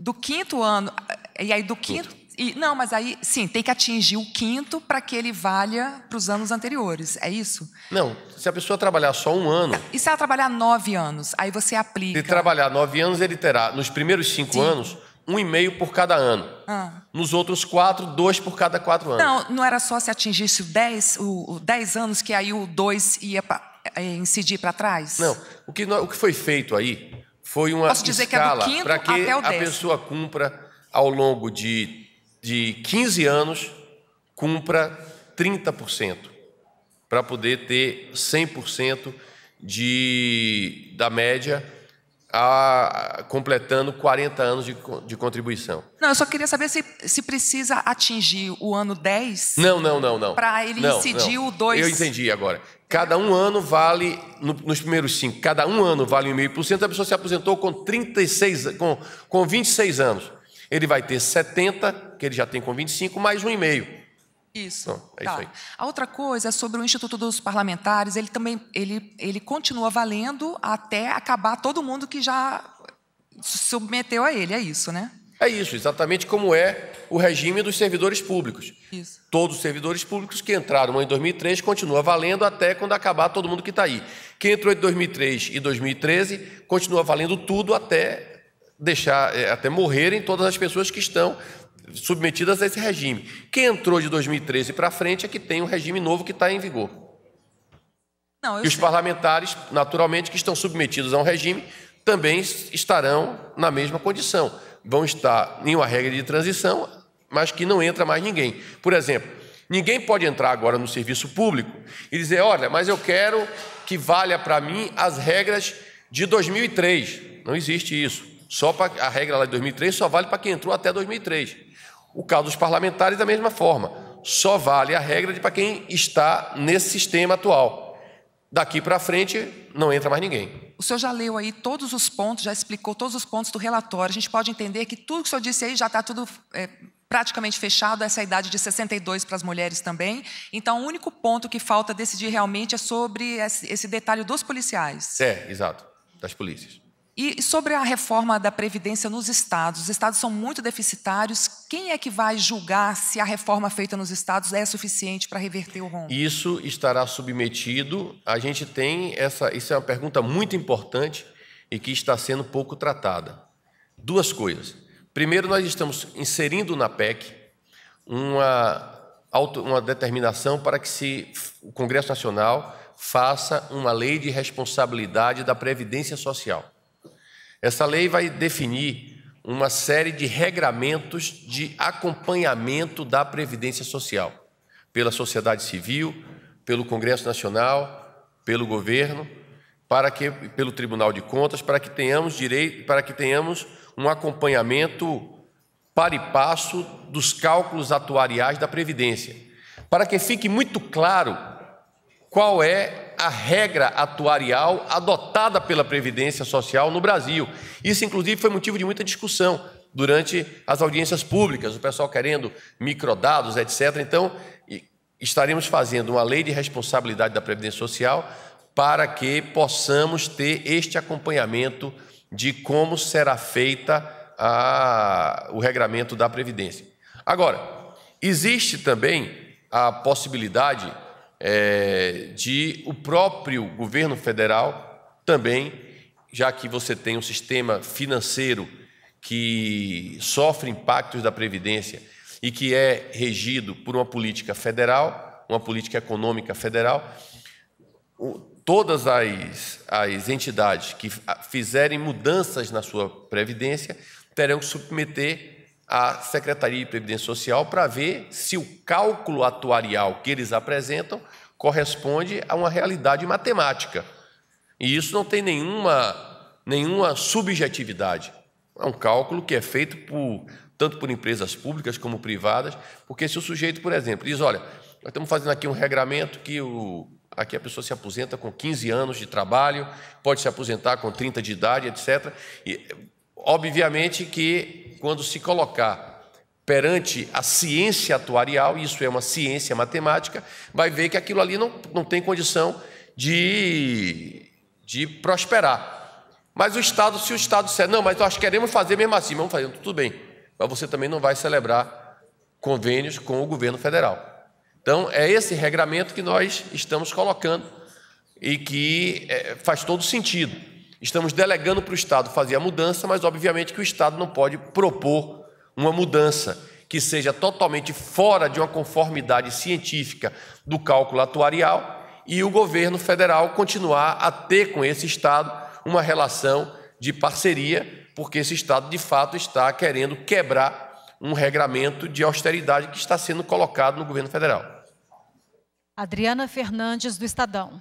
do quinto ano, e aí do quinto. E, não, mas aí, sim, tem que atingir o quinto para que ele valha para os anos anteriores, é isso? Não, se a pessoa trabalhar só um ano. E se ela trabalhar nove anos, aí você aplica. Se trabalhar nove anos, ele terá, nos primeiros cinco sim. anos, um e meio por cada ano. Ah. Nos outros quatro, dois por cada quatro anos. Não, não era só se atingisse o dez, o, o dez anos que aí o dois ia, é, pra, incidir para trás? Não, o que, o que foi feito aí foi uma Posso dizer escala que é para que a pessoa cumpra ao longo de, de 15 anos, cumpra 30%, para poder ter 100% de, da média a, completando 40 anos de, de contribuição. Não, eu só queria saber se, se precisa atingir o ano 10. Não, não, não, não. Para ele não, incidir não. o 2. Eu entendi agora. Cada um ano vale, no, nos primeiros cinco, cada um ano vale 1,5%. A pessoa se aposentou com 36, com, com 26 anos. Ele vai ter 70, que ele já tem com 25, mais 1,5%. Isso. Não, é tá. isso aí. A outra coisa é sobre o Instituto dos Parlamentares. Ele também ele, ele continua valendo até acabar todo mundo que já se submeteu a ele. É isso, né? É isso, exatamente como é o regime dos servidores públicos. Isso. Todos os servidores públicos que entraram em 2003 continua valendo até quando acabar todo mundo que está aí. Quem entrou em 2003 e 2013 continua valendo tudo até deixar, é, até morrerem todas as pessoas que estão submetidas a esse regime. Quem entrou de 2013 para frente é que tem um regime novo que está em vigor. Não, e os sei. parlamentares, naturalmente, que estão submetidos a um regime, também estarão na mesma condição. Vão estar em uma regra de transição, mas que não entra mais ninguém. Por exemplo, ninguém pode entrar agora no serviço público e dizer: olha, mas eu quero que valha para mim as regras de 2003. Não existe isso. Só a regra lá de 2003 só vale para quem entrou até 2003. O caso dos parlamentares, da mesma forma, só vale a regra de para quem está nesse sistema atual. Daqui para frente, não entra mais ninguém. O senhor já leu aí todos os pontos, já explicou todos os pontos do relatório. A gente pode entender que tudo que o senhor disse aí já está tudo é praticamente fechado essa idade de 62 para as mulheres também. Então, o único ponto que falta decidir realmente é sobre esse detalhe dos policiais. É, exato, das polícias. E sobre a reforma da Previdência nos estados, os estados são muito deficitários. Quem é que vai julgar se a reforma feita nos estados é suficiente para reverter o rombo? Isso estará submetido. A gente tem essa. Isso é uma pergunta muito importante e que está sendo pouco tratada. Duas coisas. Primeiro, nós estamos inserindo na PEC uma, auto, uma determinação para que se o Congresso Nacional faça uma lei de responsabilidade da Previdência Social. Essa lei vai definir uma série de regramentos de acompanhamento da previdência social pela sociedade civil, pelo Congresso Nacional, pelo governo, para que pelo Tribunal de Contas, para que tenhamos direito, para que tenhamos um acompanhamento para e passo dos cálculos atuariais da previdência, para que fique muito claro qual é a regra atuarial adotada pela Previdência Social no Brasil. Isso, inclusive, foi motivo de muita discussão durante as audiências públicas, o pessoal querendo microdados, etc. Então, estaremos fazendo uma lei de responsabilidade da Previdência Social para que possamos ter este acompanhamento de como será feita a, o regramento da Previdência. Agora, existe também a possibilidade é, de o próprio governo federal também, já que você tem um sistema financeiro que sofre impactos da Previdência e que é regido por uma política federal, uma política econômica federal, todas as, as entidades que fizerem mudanças na sua Previdência terão que submeter à Secretaria de Previdência Social para ver se o cálculo atuarial que eles apresentam corresponde a uma realidade matemática. E isso não tem nenhuma, nenhuma subjetividade. É um cálculo que é feito por, tanto por empresas públicas como privadas, porque se o sujeito, por exemplo, diz, olha, nós estamos fazendo aqui um regramento que o, aqui a pessoa se aposenta com 15 anos de trabalho, pode se aposentar com 30 de idade, etc. E, obviamente que quando se colocar perante a ciência atuarial, isso é uma ciência matemática, vai ver que aquilo ali não, não tem condição de, de prosperar. Mas o Estado, se o Estado disser, não, mas nós queremos fazer mesmo assim, vamos fazer, tudo bem. Mas você também não vai celebrar convênios com o governo federal. Então, é esse regramento que nós estamos colocando e que é, faz todo sentido. Estamos delegando para o Estado fazer a mudança, mas obviamente que o Estado não pode propor uma mudança que seja totalmente fora de uma conformidade científica do cálculo atuarial e o governo federal continuar a ter com esse Estado uma relação de parceria, porque esse Estado de fato está querendo quebrar um regramento de austeridade que está sendo colocado no governo federal. Adriana Fernandes, do Estadão.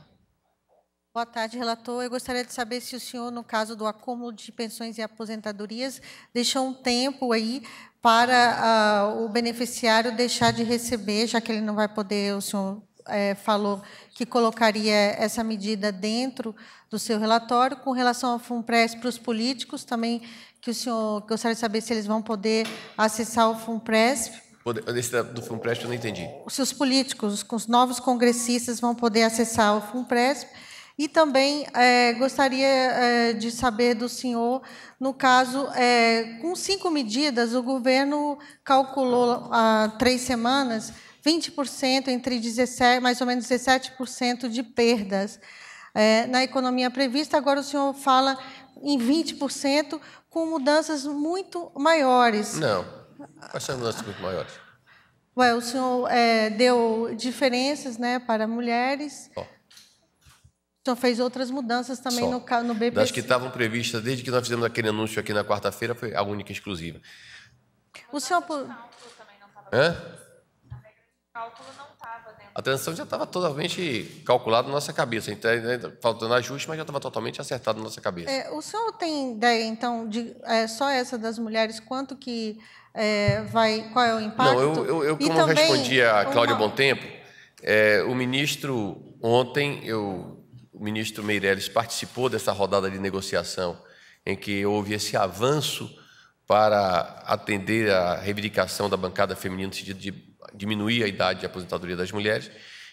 Boa tarde, relator. Eu gostaria de saber se o senhor, no caso do acúmulo de pensões e aposentadorias, deixou um tempo aí para uh, o beneficiário deixar de receber, já que ele não vai poder, o senhor é, falou que colocaria essa medida dentro do seu relatório. Com relação ao FUNPRES para os políticos, também que o senhor gostaria de saber se eles vão poder acessar o FUNPRES. Esse do FUNPRESP eu não entendi. Se os políticos, os novos congressistas vão poder acessar o FUNPRESP, e também é, gostaria é, de saber do senhor, no caso, é, com cinco medidas, o governo calculou há três semanas 20%, entre 17, mais ou menos 17% de perdas é, na economia prevista. Agora o senhor fala em 20%, com mudanças muito maiores. Não, quais são mudanças muito maiores? Ué, o senhor é, deu diferenças né, para mulheres. Oh só fez outras mudanças também no, no BPC. Das que estavam previstas desde que nós fizemos aquele anúncio aqui na quarta-feira, foi a única exclusiva. O, senhor. Hã? A transição já estava totalmente calculada na nossa cabeça. Então, né, faltando ajuste, mas já estava totalmente acertado na nossa cabeça. É, o senhor tem ideia, então, de é, só essa das mulheres, quanto que é, vai. Qual é o impacto? Não, eu, eu, eu como respondi a Cláudia uma... Bom Tempo, é, o ministro, ontem, eu o ministro Meirelles participou dessa rodada de negociação em que houve esse avanço para atender a reivindicação da bancada feminina no sentido de diminuir a idade de aposentadoria das mulheres.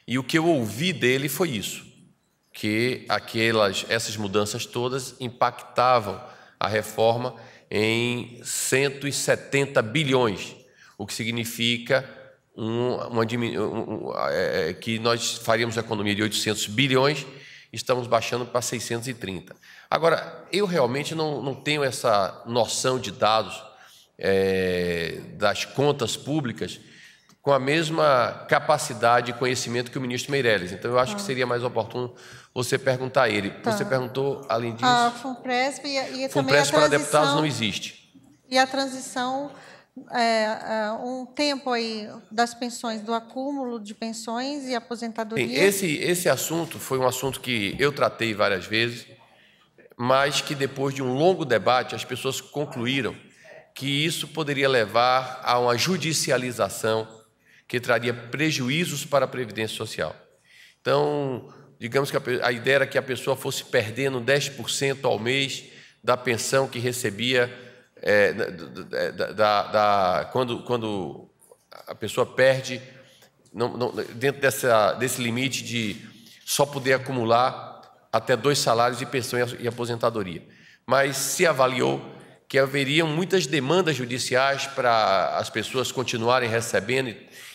E o que eu ouvi dele foi isso, que aquelas, essas mudanças todas impactavam a reforma em 170 bilhões, o que significa um, uma, um, é, é, que nós faríamos a economia de 800 bilhões estamos baixando para 630. Agora, eu realmente não, não tenho essa noção de dados é, das contas públicas com a mesma capacidade e conhecimento que o ministro Meirelles. Então, eu acho ah. que tá. seria mais oportuno você perguntar a ele. Tá. Você perguntou, além disso... A Funpresp e, e também a transição... para deputados não existe. E a transição é, é, um tempo aí das pensões, do acúmulo de pensões e aposentadoria. Sim, esse, esse assunto foi um assunto que eu tratei várias vezes, mas que depois de um longo debate as pessoas concluíram que isso poderia levar a uma judicialização que traria prejuízos para a Previdência Social. Então, digamos que a, a ideia era que a pessoa fosse perdendo 10% ao mês da pensão que recebia é, é, da, da, da, quando, quando a pessoa perde, não, não, dentro dessa, desse limite de só poder acumular até dois salários de pensão e aposentadoria. Mas se avaliou que haveriam muitas demandas judiciais para as pessoas continuarem recebendo,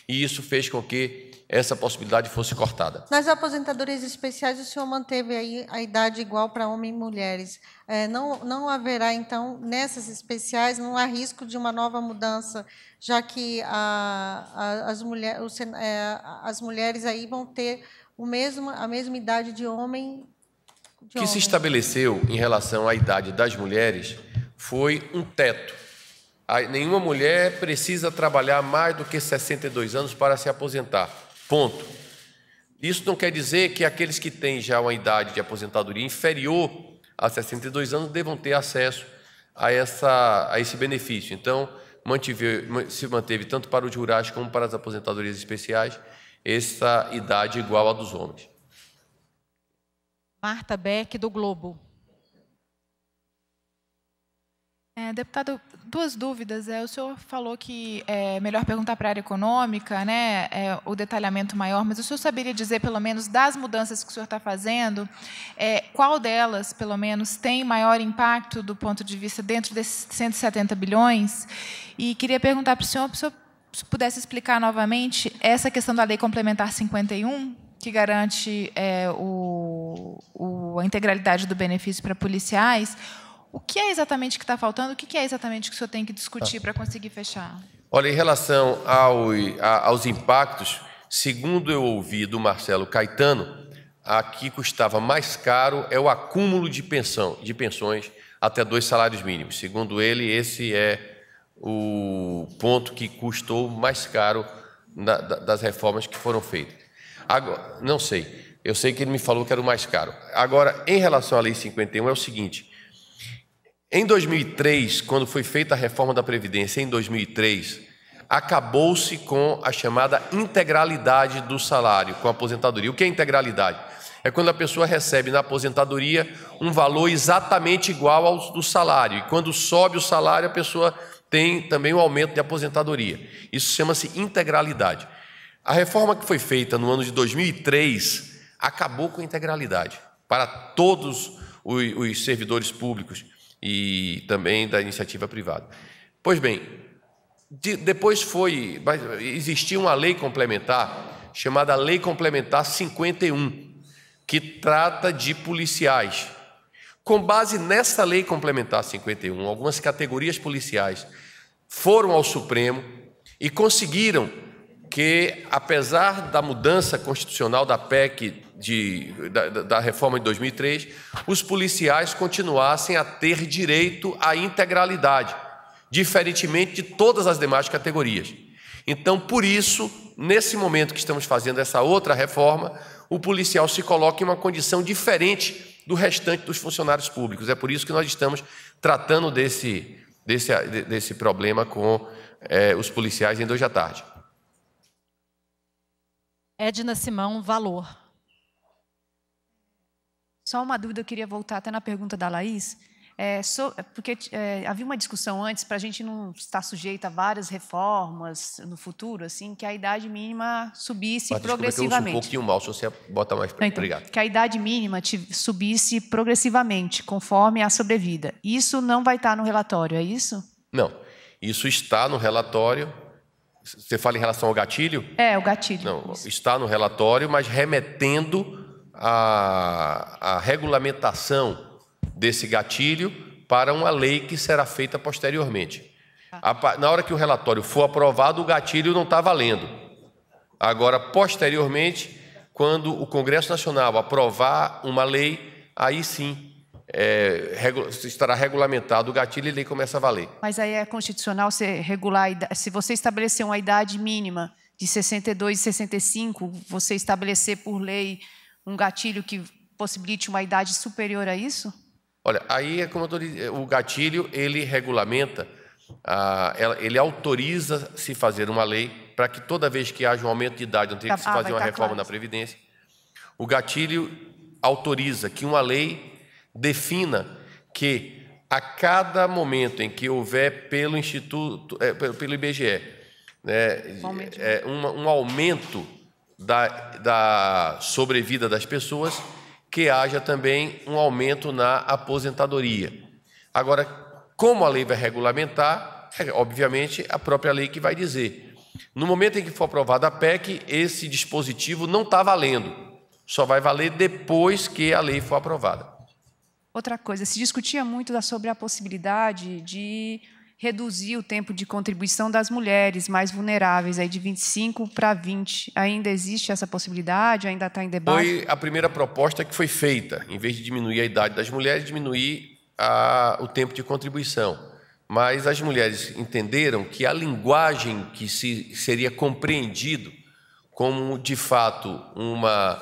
e isso fez com que essa possibilidade fosse cortada. Nas aposentadorias especiais, o senhor manteve aí a idade igual para homens e mulheres. É, não, não haverá, então, nessas especiais, não há risco de uma nova mudança, já que a, a, as, mulher, o, é, as mulheres aí vão ter o mesmo, a mesma idade de homem. O que homem. se estabeleceu em relação à idade das mulheres foi um teto. Nenhuma mulher precisa trabalhar mais do que 62 anos para se aposentar. Ponto. Isso não quer dizer que aqueles que têm já uma idade de aposentadoria inferior a 62 anos devam ter acesso a, essa, a esse benefício. Então, mantive, se manteve tanto para os rurais como para as aposentadorias especiais essa idade igual à dos homens. Marta Beck, do Globo. É, deputado, duas dúvidas. É, o senhor falou que é melhor perguntar para a área econômica, né, é, o detalhamento maior, mas o senhor saberia dizer, pelo menos, das mudanças que o senhor está fazendo, é, qual delas, pelo menos, tem maior impacto do ponto de vista dentro desses 170 bilhões? E queria perguntar para o senhor, se o senhor pudesse explicar novamente essa questão da Lei Complementar 51, que garante é, o, o, a integralidade do benefício para policiais, o que é exatamente que está faltando? O que é exatamente que o senhor tem que discutir tá. para conseguir fechar? Olha, em relação ao, a, aos impactos, segundo eu ouvi do Marcelo Caetano, a que custava mais caro é o acúmulo de pensão, de pensões até dois salários mínimos. Segundo ele, esse é o ponto que custou mais caro na, das reformas que foram feitas. Agora, não sei. Eu sei que ele me falou que era o mais caro. Agora, em relação à Lei 51, é o seguinte: em 2003, quando foi feita a reforma da Previdência, em 2003, acabou-se com a chamada integralidade do salário, com a aposentadoria. O que é integralidade? É quando a pessoa recebe na aposentadoria um valor exatamente igual ao do salário. E quando sobe o salário, a pessoa tem também um aumento de aposentadoria. Isso chama-se integralidade. A reforma que foi feita no ano de 2003 acabou com a integralidade para todos os servidores públicos e também da iniciativa privada. Pois bem, de, depois foi. Existia uma lei complementar, chamada Lei Complementar 51, que trata de policiais. Com base nessa Lei Complementar 51, algumas categorias policiais foram ao Supremo e conseguiram que, apesar da mudança constitucional da PEC de, da, da, reforma de 2003, os policiais continuassem a ter direito à integralidade, diferentemente de todas as demais categorias. Então, por isso, nesse momento que estamos fazendo essa outra reforma, o policial se coloca em uma condição diferente do restante dos funcionários públicos. É por isso que nós estamos tratando desse, desse, desse problema com eh, os policiais em hoje à tarde. Edna Simão Valor. Só uma dúvida, eu queria voltar até na pergunta da Laís. É, so, é, porque é, havia uma discussão antes para a gente não estar sujeito a várias reformas no futuro, assim, que a idade mínima subisse Mas, progressivamente. Eu um pouquinho mal, se você bota mais para então, Obrigado. Que a idade mínima subisse progressivamente, conforme a sobrevida. Isso não vai estar no relatório, é isso? Não. Isso está no relatório, você fala em relação ao gatilho? É, o gatilho. Não, está no relatório, mas remetendo a, a regulamentação desse gatilho para uma lei que será feita posteriormente. A, na hora que o relatório for aprovado, o gatilho não está valendo. Agora, posteriormente, quando o Congresso Nacional aprovar uma lei, aí sim é, estará regulamentado o gatilho e a lei começa a valer. Mas aí é constitucional se regular, se você estabelecer uma idade mínima de 62 e 65, você estabelecer por lei um gatilho que possibilite uma idade superior a isso? Olha, aí é como eu tô, é, o gatilho ele regulamenta, ah, ele autoriza se fazer uma lei para que toda vez que haja um aumento de idade, não tenha que ah, se ah, fazer uma tá reforma claro. na Previdência. O gatilho autoriza que uma lei defina que a cada momento em que houver pelo Instituto, é, pelo IBGE, né, é, um, um aumento da, da sobrevida das pessoas, que haja também um aumento na aposentadoria. Agora, como a lei vai regulamentar, é, obviamente, a própria lei que vai dizer. No momento em que for aprovada a PEC, esse dispositivo não está valendo. Só vai valer depois que a lei for aprovada. Outra coisa, se discutia muito sobre a possibilidade de reduzir o tempo de contribuição das mulheres mais vulneráveis, aí de 25 para 20. Ainda existe essa possibilidade? Ainda está em debate? Foi a primeira proposta que foi feita. Em vez de diminuir a idade das mulheres, diminuir a, o tempo de contribuição. Mas as mulheres entenderam que a linguagem que se, seria compreendido como, de fato, uma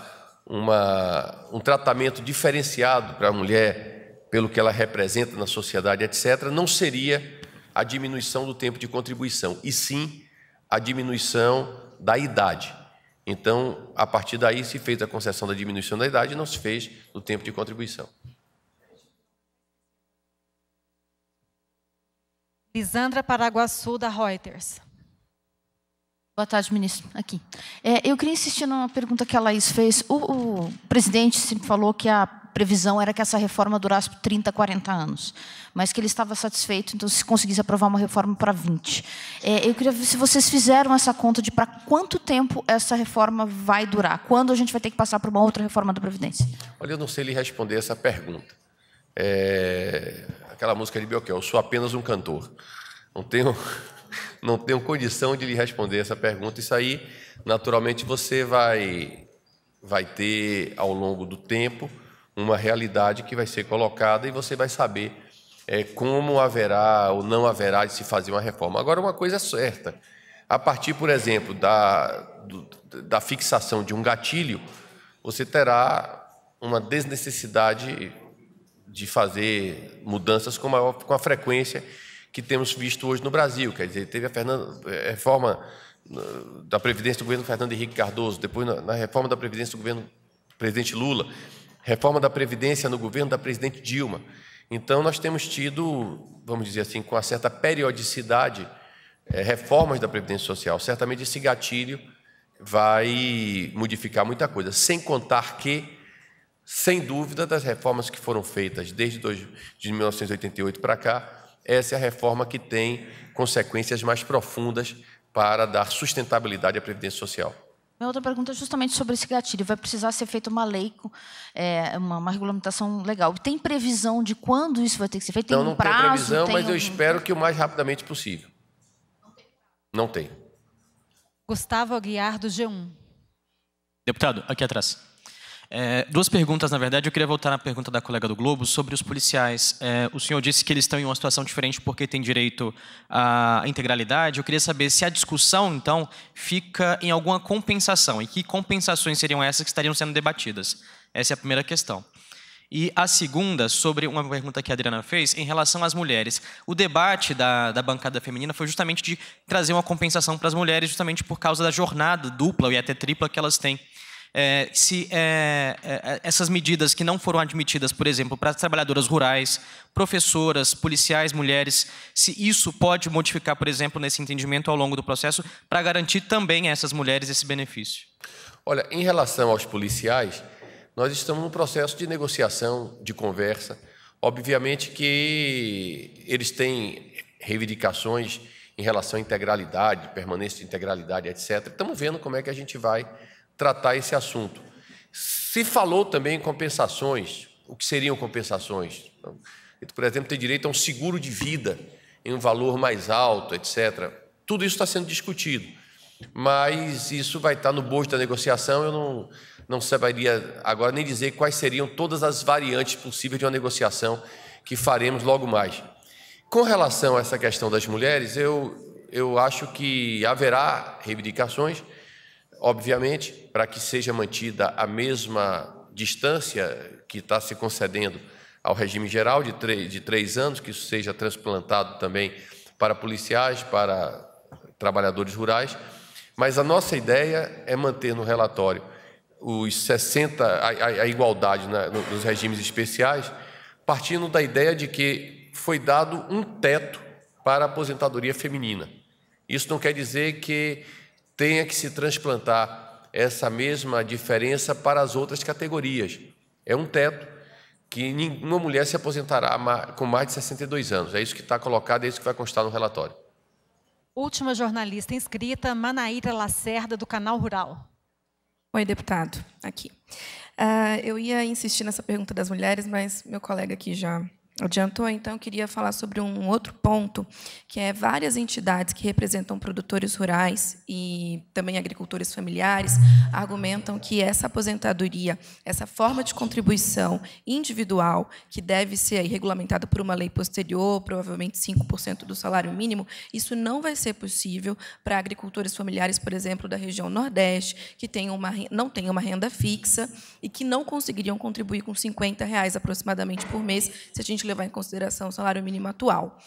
uma, um tratamento diferenciado para a mulher, pelo que ela representa na sociedade, etc., não seria a diminuição do tempo de contribuição, e sim a diminuição da idade. Então, a partir daí, se fez a concessão da diminuição da idade, não se fez do tempo de contribuição. Lisandra Paraguaçu, da Reuters. Boa tarde, ministro. Aqui. É, eu queria insistir numa pergunta que a Laís fez. O, o presidente sempre falou que a previsão era que essa reforma durasse 30, 40 anos, mas que ele estava satisfeito, então, se conseguisse aprovar uma reforma para 20. É, eu queria ver se vocês fizeram essa conta de para quanto tempo essa reforma vai durar, quando a gente vai ter que passar para uma outra reforma da Previdência. Olha, eu não sei lhe responder essa pergunta. É... Aquela música de Belchior, eu sou apenas um cantor. Não tenho não tenho condição de lhe responder essa pergunta. Isso aí, naturalmente, você vai, vai ter ao longo do tempo uma realidade que vai ser colocada e você vai saber é, como haverá ou não haverá de se fazer uma reforma. Agora, uma coisa é certa: a partir, por exemplo, da, do, da fixação de um gatilho, você terá uma desnecessidade de fazer mudanças com, maior, com a frequência que temos visto hoje no Brasil. Quer dizer, teve a, eh, reforma eh, da Previdência do governo Fernando Henrique Cardoso, depois na, reforma da Previdência do governo presidente Lula, reforma da Previdência no governo da presidente Dilma. Então, nós temos tido, vamos dizer assim, com uma certa periodicidade, eh, reformas da Previdência Social. Certamente esse gatilho vai modificar muita coisa, sem contar que, sem dúvida, das reformas que foram feitas desde de 1988 para cá, essa é a reforma que tem consequências mais profundas para dar sustentabilidade à Previdência Social. Minha outra pergunta é justamente sobre esse gatilho. Vai precisar ser feita uma lei, é, uma, uma, regulamentação legal. Tem previsão de quando isso vai ter que ser feito? Tem não, não um prazo, tem previsão, tem mas eu espero que o mais rapidamente possível. Não tem. Gustavo Aguiar, do G1. Deputado, aqui atrás. É, duas perguntas, na verdade. Eu queria voltar na pergunta da colega do Globo sobre os policiais. É, o senhor disse que eles estão em uma situação diferente porque têm direito à integralidade. Eu queria saber se a discussão, então, fica em alguma compensação e que compensações seriam essas que estariam sendo debatidas. Essa é a primeira questão. E a segunda, sobre uma pergunta que a Adriana fez, em relação às mulheres. O debate da, da bancada feminina foi justamente de trazer uma compensação para as mulheres, justamente por causa da jornada dupla e até tripla que elas têm é, se é, é, é, essas medidas que não foram admitidas, por exemplo, para trabalhadoras rurais, professoras, policiais, mulheres, se isso pode modificar, por exemplo, nesse entendimento ao longo do processo, para garantir também a essas mulheres esse benefício. Olha, em relação aos policiais, nós estamos num processo de negociação, de conversa. Obviamente que eles têm reivindicações em relação à integralidade, permanência de integralidade, etc. Estamos vendo como é que a gente vai tratar esse assunto. Se falou também em compensações. O que seriam compensações? Então, por exemplo, ter direito a um seguro de vida em um valor mais alto, etc. Tudo isso está sendo discutido, mas isso vai estar no bojo da negociação. Eu não, não saberia agora nem dizer quais seriam todas as variantes possíveis de uma negociação que faremos logo mais. Com relação a essa questão das mulheres, eu, eu acho que haverá reivindicações, obviamente, para que seja mantida a mesma distância que está se concedendo ao regime geral de três, de três anos, que isso seja transplantado também para policiais, para trabalhadores rurais, mas a nossa ideia é manter no relatório os 60, a, a igualdade né, nos regimes especiais, partindo da ideia de que foi dado um teto para a aposentadoria feminina. Isso não quer dizer que tenha que se transplantar essa mesma diferença para as outras categorias. É um teto que nenhuma mulher se aposentará com mais de 62 anos. É isso que está colocado, é isso que vai constar no relatório. Última jornalista inscrita, Manaíra Lacerda, do Canal Rural. Oi, deputado. Aqui. Uh, eu ia insistir nessa pergunta das mulheres, mas meu colega aqui já Adiantou, então, eu queria falar sobre um outro ponto, que é várias entidades que representam produtores rurais e também agricultores familiares argumentam que essa aposentadoria, essa forma de contribuição individual, que deve ser regulamentada por uma lei posterior, provavelmente 5% do salário mínimo, isso não vai ser possível para agricultores familiares, por exemplo, da região Nordeste, que tem uma, não tem uma renda fixa e que não conseguiriam contribuir com R$ reais aproximadamente por mês se a gente levar em consideração o salário mínimo atual.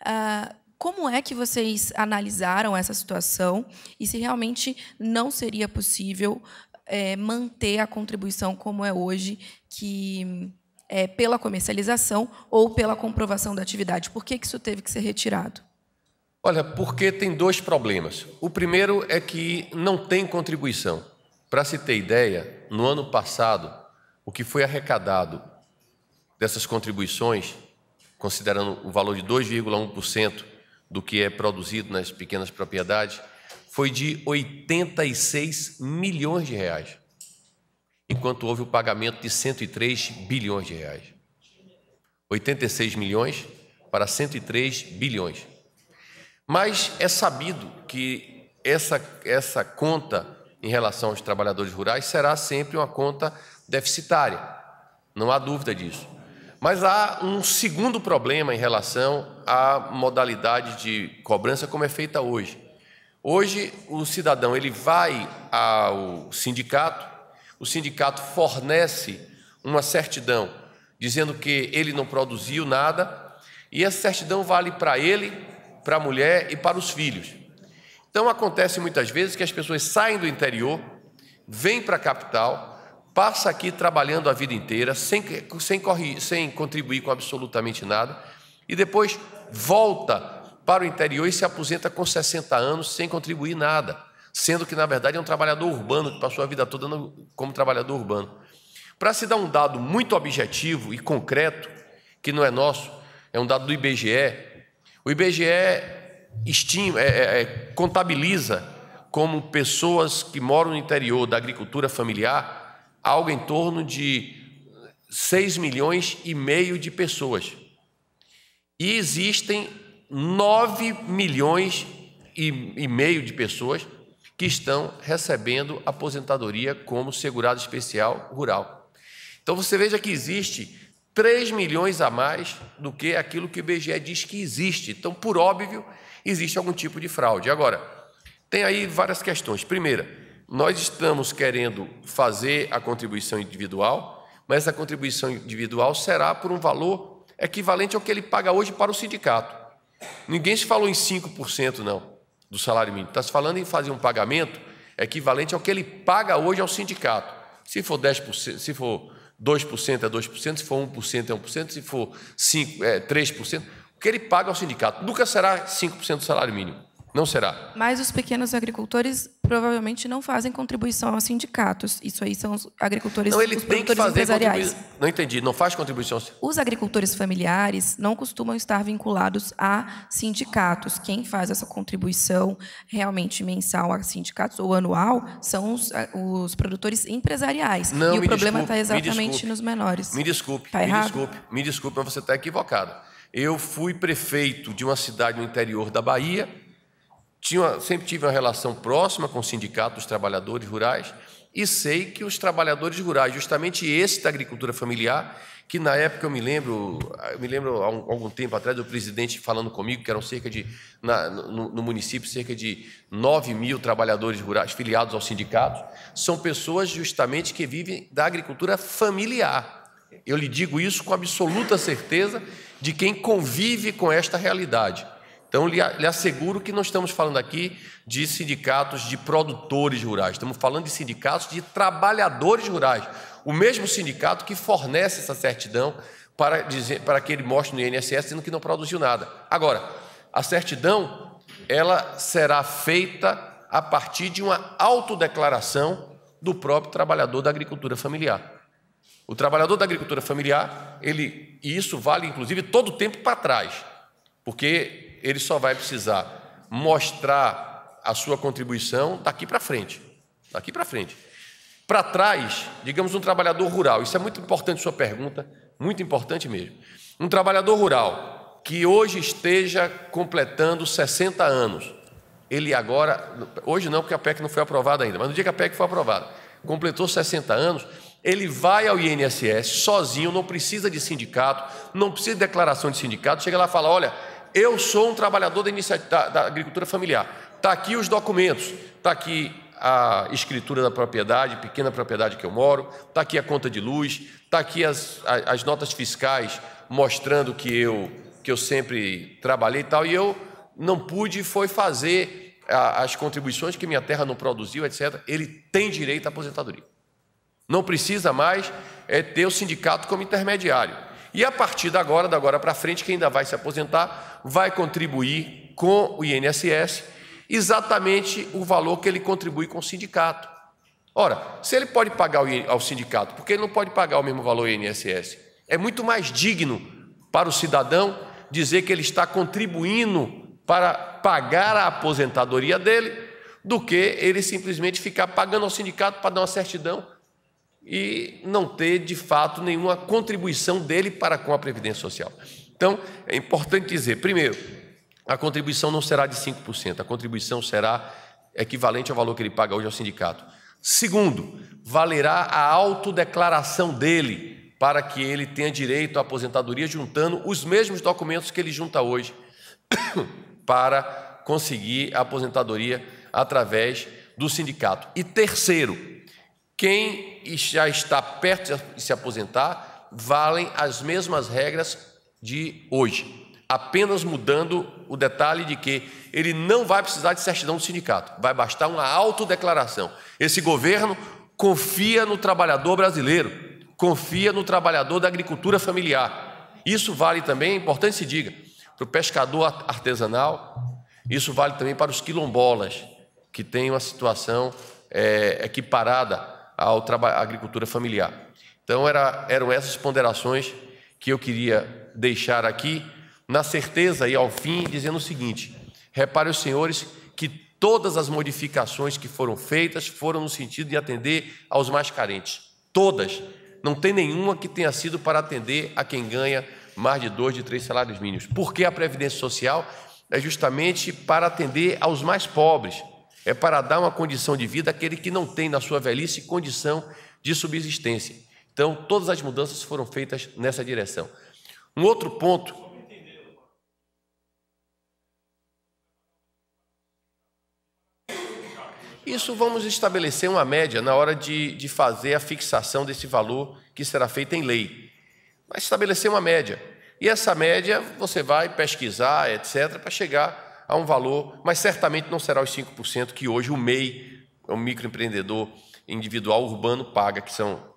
Uh, como é que vocês analisaram essa situação e se realmente não seria possível é, manter a contribuição como é hoje, que é pela comercialização ou pela comprovação da atividade? Por que, que isso teve que ser retirado? Olha, porque tem dois problemas. O primeiro é que não tem contribuição. Para se ter ideia, no ano passado, o que foi arrecadado dessas contribuições, considerando o valor de 2,1% do que é produzido nas pequenas propriedades, foi de 86 milhões de reais, enquanto houve o pagamento de 103 bilhões de reais. 86 milhões para 103 bilhões. Mas é sabido que essa, essa conta em relação aos trabalhadores rurais será sempre uma conta deficitária. Não há dúvida disso. Mas há um segundo problema em relação à modalidade de cobrança como é feita hoje. Hoje o cidadão ele vai ao sindicato, o sindicato fornece uma certidão dizendo que ele não produziu nada e essa certidão vale para ele, para a mulher e para os filhos. Então acontece muitas vezes que as pessoas saem do interior, vêm para a capital, passa aqui trabalhando a vida inteira, sem, sem, correr, sem contribuir com absolutamente nada, e depois volta para o interior e se aposenta com 60 anos sem contribuir nada, sendo que, na verdade, é um trabalhador urbano que passou a vida toda no, como trabalhador urbano. Para se dar um dado muito objetivo e concreto, que não é nosso, é um dado do IBGE, o IBGE estima, é, é, é, contabiliza como pessoas que moram no interior da agricultura familiar algo em torno de 6 milhões e meio de pessoas. E existem 9 milhões e, meio de pessoas que estão recebendo aposentadoria como segurado especial rural. Então você veja que existe 3 milhões a mais do que aquilo que o IBGE diz que existe. Então, por óbvio, existe algum tipo de fraude. Agora, tem aí várias questões. Primeira, nós estamos querendo fazer a contribuição individual, mas essa contribuição individual será por um valor equivalente ao que ele paga hoje para o sindicato. Ninguém se falou em 5%, não, do salário mínimo. Está se falando em fazer um pagamento equivalente ao que ele paga hoje ao sindicato. Se for 10%, se for 2% é 2%, se for 1% é 1%, se for 5, é 3%, o que ele paga ao sindicato nunca será 5% do salário mínimo. Não será. Mas os pequenos agricultores provavelmente não fazem contribuição aos sindicatos. Isso aí são os agricultores não, ele os tem que fazer Não entendi, não faz contribuição. Os agricultores familiares não costumam estar vinculados a sindicatos. Quem faz essa contribuição realmente mensal a sindicatos ou anual são os, os produtores empresariais. Não, e o problema está exatamente desculpe, nos menores. Me desculpe, tá me errado? desculpe, me desculpe, mas você está equivocado. Eu fui prefeito de uma cidade no interior da Bahia tinha, sempre tive uma relação próxima com o Sindicato dos Trabalhadores Rurais e sei que os trabalhadores rurais, justamente esse da agricultura familiar, que na época eu me lembro, eu me lembro há algum tempo atrás do presidente falando comigo que eram cerca de, na, no, no, município, cerca de 9 mil trabalhadores rurais filiados ao sindicato, são pessoas justamente que vivem da agricultura familiar. Eu lhe digo isso com absoluta certeza de quem convive com esta realidade. Então, lhe asseguro que não estamos falando aqui de sindicatos de produtores rurais, estamos falando de sindicatos de trabalhadores rurais. O mesmo sindicato que fornece essa certidão para, dizer, para que ele mostre no INSS dizendo que não produziu nada. Agora, a certidão ela será feita a partir de uma autodeclaração do próprio trabalhador da agricultura familiar. O trabalhador da agricultura familiar, ele, e isso vale inclusive todo o tempo para trás, porque ele só vai precisar mostrar a sua contribuição daqui para frente. Daqui para frente. Para trás, digamos um trabalhador rural, isso é muito importante sua pergunta, muito importante mesmo. Um trabalhador rural que hoje esteja completando 60 anos, ele agora, hoje não, porque a PEC não foi aprovada ainda, mas no dia que a PEC foi aprovada, completou 60 anos, ele vai ao INSS sozinho, não precisa de sindicato, não precisa de declaração de sindicato, chega lá e fala: olha, eu sou um trabalhador da, da, da agricultura familiar. Está aqui os documentos, está aqui a escritura da propriedade, pequena propriedade que eu moro, está aqui a conta de luz, está aqui as, as, notas fiscais mostrando que eu, que eu sempre trabalhei e tal, e eu não pude foi fazer a, as contribuições que minha terra não produziu, etc. Ele tem direito à aposentadoria. Não precisa mais é, ter o sindicato como intermediário. E a partir de agora, da agora para frente, quem ainda vai se aposentar vai contribuir com o INSS exatamente o valor que ele contribui com o sindicato. Ora, se ele pode pagar ao sindicato, por que ele não pode pagar o mesmo valor ao INSS? É muito mais digno para o cidadão dizer que ele está contribuindo para pagar a aposentadoria dele do que ele simplesmente ficar pagando ao sindicato para dar uma certidão e não ter, de fato, nenhuma contribuição dele para com a Previdência Social. Então, é importante dizer, primeiro, a contribuição não será de 5%, a contribuição será equivalente ao valor que ele paga hoje ao sindicato. Segundo, valerá a autodeclaração dele para que ele tenha direito à aposentadoria juntando os mesmos documentos que ele junta hoje para conseguir a aposentadoria através do sindicato. E terceiro, quem já está perto de se aposentar, valem as mesmas regras de hoje, apenas mudando o detalhe de que ele não vai precisar de certidão do sindicato, vai bastar uma autodeclaração. Esse governo confia no trabalhador brasileiro, confia no trabalhador da agricultura familiar. Isso vale também, é importante se diga, para o pescador artesanal, isso vale também para os quilombolas, que têm uma situação é, equiparada ao à agricultura familiar. Então, era, eram essas ponderações que eu queria deixar aqui, na certeza e ao fim, dizendo o seguinte: repare os senhores que todas as modificações que foram feitas foram no sentido de atender aos mais carentes. Todas. Não tem nenhuma que tenha sido para atender a quem ganha mais de dois, de três salários mínimos. Porque a Previdência Social é justamente para atender aos mais pobres. É para dar uma condição de vida àquele que não tem na sua velhice condição de subsistência. Então, todas as mudanças foram feitas nessa direção. Um outro ponto. Isso vamos estabelecer uma média na hora de, de fazer a fixação desse valor que será feita em lei. Mas estabelecer uma média. E essa média você vai pesquisar, etc., para chegar a um valor, mas certamente não será os 5% que hoje o MEI, o microempreendedor individual urbano, paga, que são.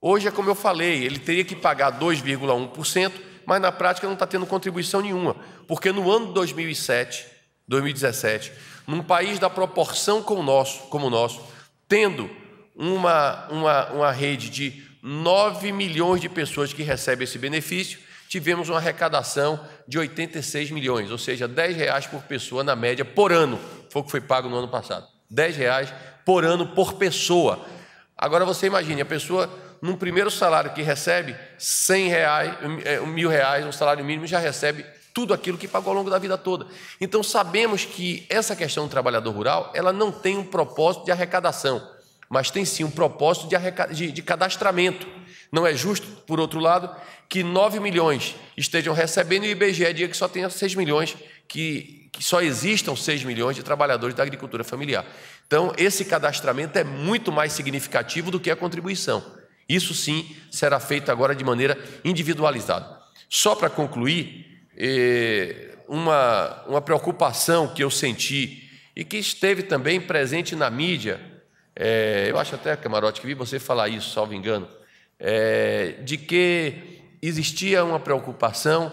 Hoje é como eu falei, ele teria que pagar 2,1%, mas na prática não está tendo contribuição nenhuma, porque no ano de 2007, 2017, num país da proporção como o nosso, como o nosso tendo uma, uma, uma rede de 9 milhões de pessoas que recebem esse benefício, tivemos uma arrecadação de 86 milhões, ou seja, 10 reais por pessoa na média por ano. Foi o que foi pago no ano passado. 10 reais por ano por pessoa. Agora você imagine, a pessoa, num primeiro salário que recebe, 100 reais, eh, mil reais, um salário mínimo, já recebe tudo aquilo que pagou ao longo da vida toda. Então sabemos que essa questão do trabalhador rural, ela não tem um propósito de arrecadação, mas tem sim um propósito de, de, de cadastramento não é justo, por outro lado, que 9 milhões estejam recebendo e o IBGE é diga que só tenha 6 milhões, que, que só existam 6 milhões de trabalhadores da agricultura familiar. Então, esse cadastramento é muito mais significativo do que a contribuição. Isso sim será feito agora de maneira individualizada. Só para concluir, eh, uma, uma preocupação que eu senti e que esteve também presente na mídia, eh, eu acho até, Camarote, que vi você falar isso, salvo engano, é, de que existia uma preocupação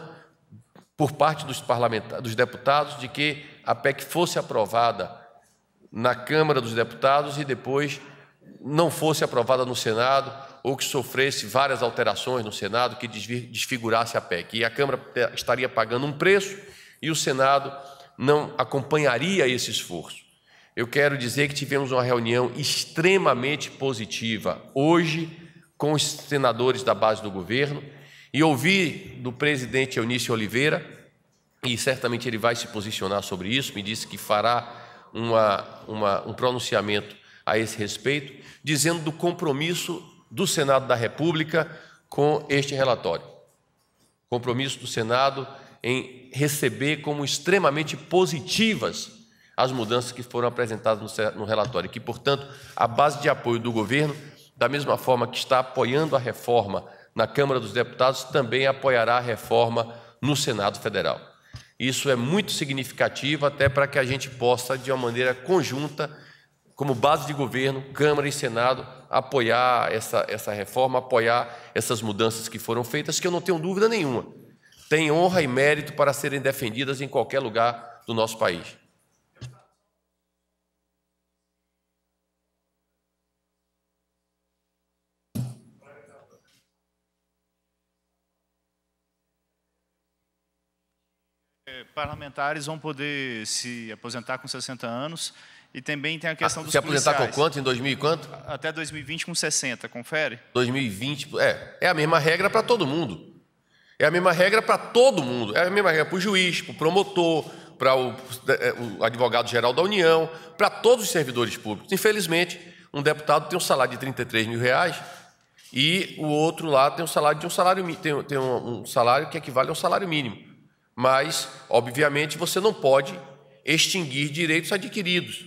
por parte dos, parlamentar, dos deputados de que a PEC fosse aprovada na Câmara dos Deputados e depois não fosse aprovada no Senado ou que sofresse várias alterações no Senado que desfigurasse a PEC. E a Câmara eh, estaria pagando um preço e o Senado não acompanharia esse esforço. Eu quero dizer que tivemos uma reunião extremamente positiva hoje com os senadores da base do governo e ouvi do presidente Eunício Oliveira, e certamente ele vai se posicionar sobre isso, me disse que fará uma, uma, um pronunciamento a esse respeito, dizendo do compromisso do Senado da República com este relatório. Compromisso do Senado em receber como extremamente positivas as mudanças que foram apresentadas no relatório, que, portanto, a base de apoio do governo da mesma forma que está apoiando a reforma na Câmara dos Deputados, também apoiará a reforma no Senado Federal. Isso é muito significativo até para que a gente possa, de uma maneira conjunta, como base de governo, Câmara e Senado, apoiar essa, essa reforma, apoiar essas mudanças que foram feitas, que eu não tenho dúvida nenhuma. Tem honra e mérito para serem defendidas em qualquer lugar do nosso país. parlamentares vão poder se aposentar com 60 anos e também tem a ah, questão ah, dos se policiais. aposentar com quanto? Em 2000 e quanto? Até 2020 com 60, confere? 2020, é. É a mesma regra para todo mundo. É a mesma regra para todo mundo. É a mesma regra para o juiz, é, para é, o promotor, para o, o advogado-geral da União, para todos os servidores públicos. Infelizmente, um deputado tem um salário de 33 mil reais e o outro lá tem um salário de um salário tem, tem um, um salário que equivale a um salário mínimo. Mas, obviamente, você não pode extinguir direitos adquiridos.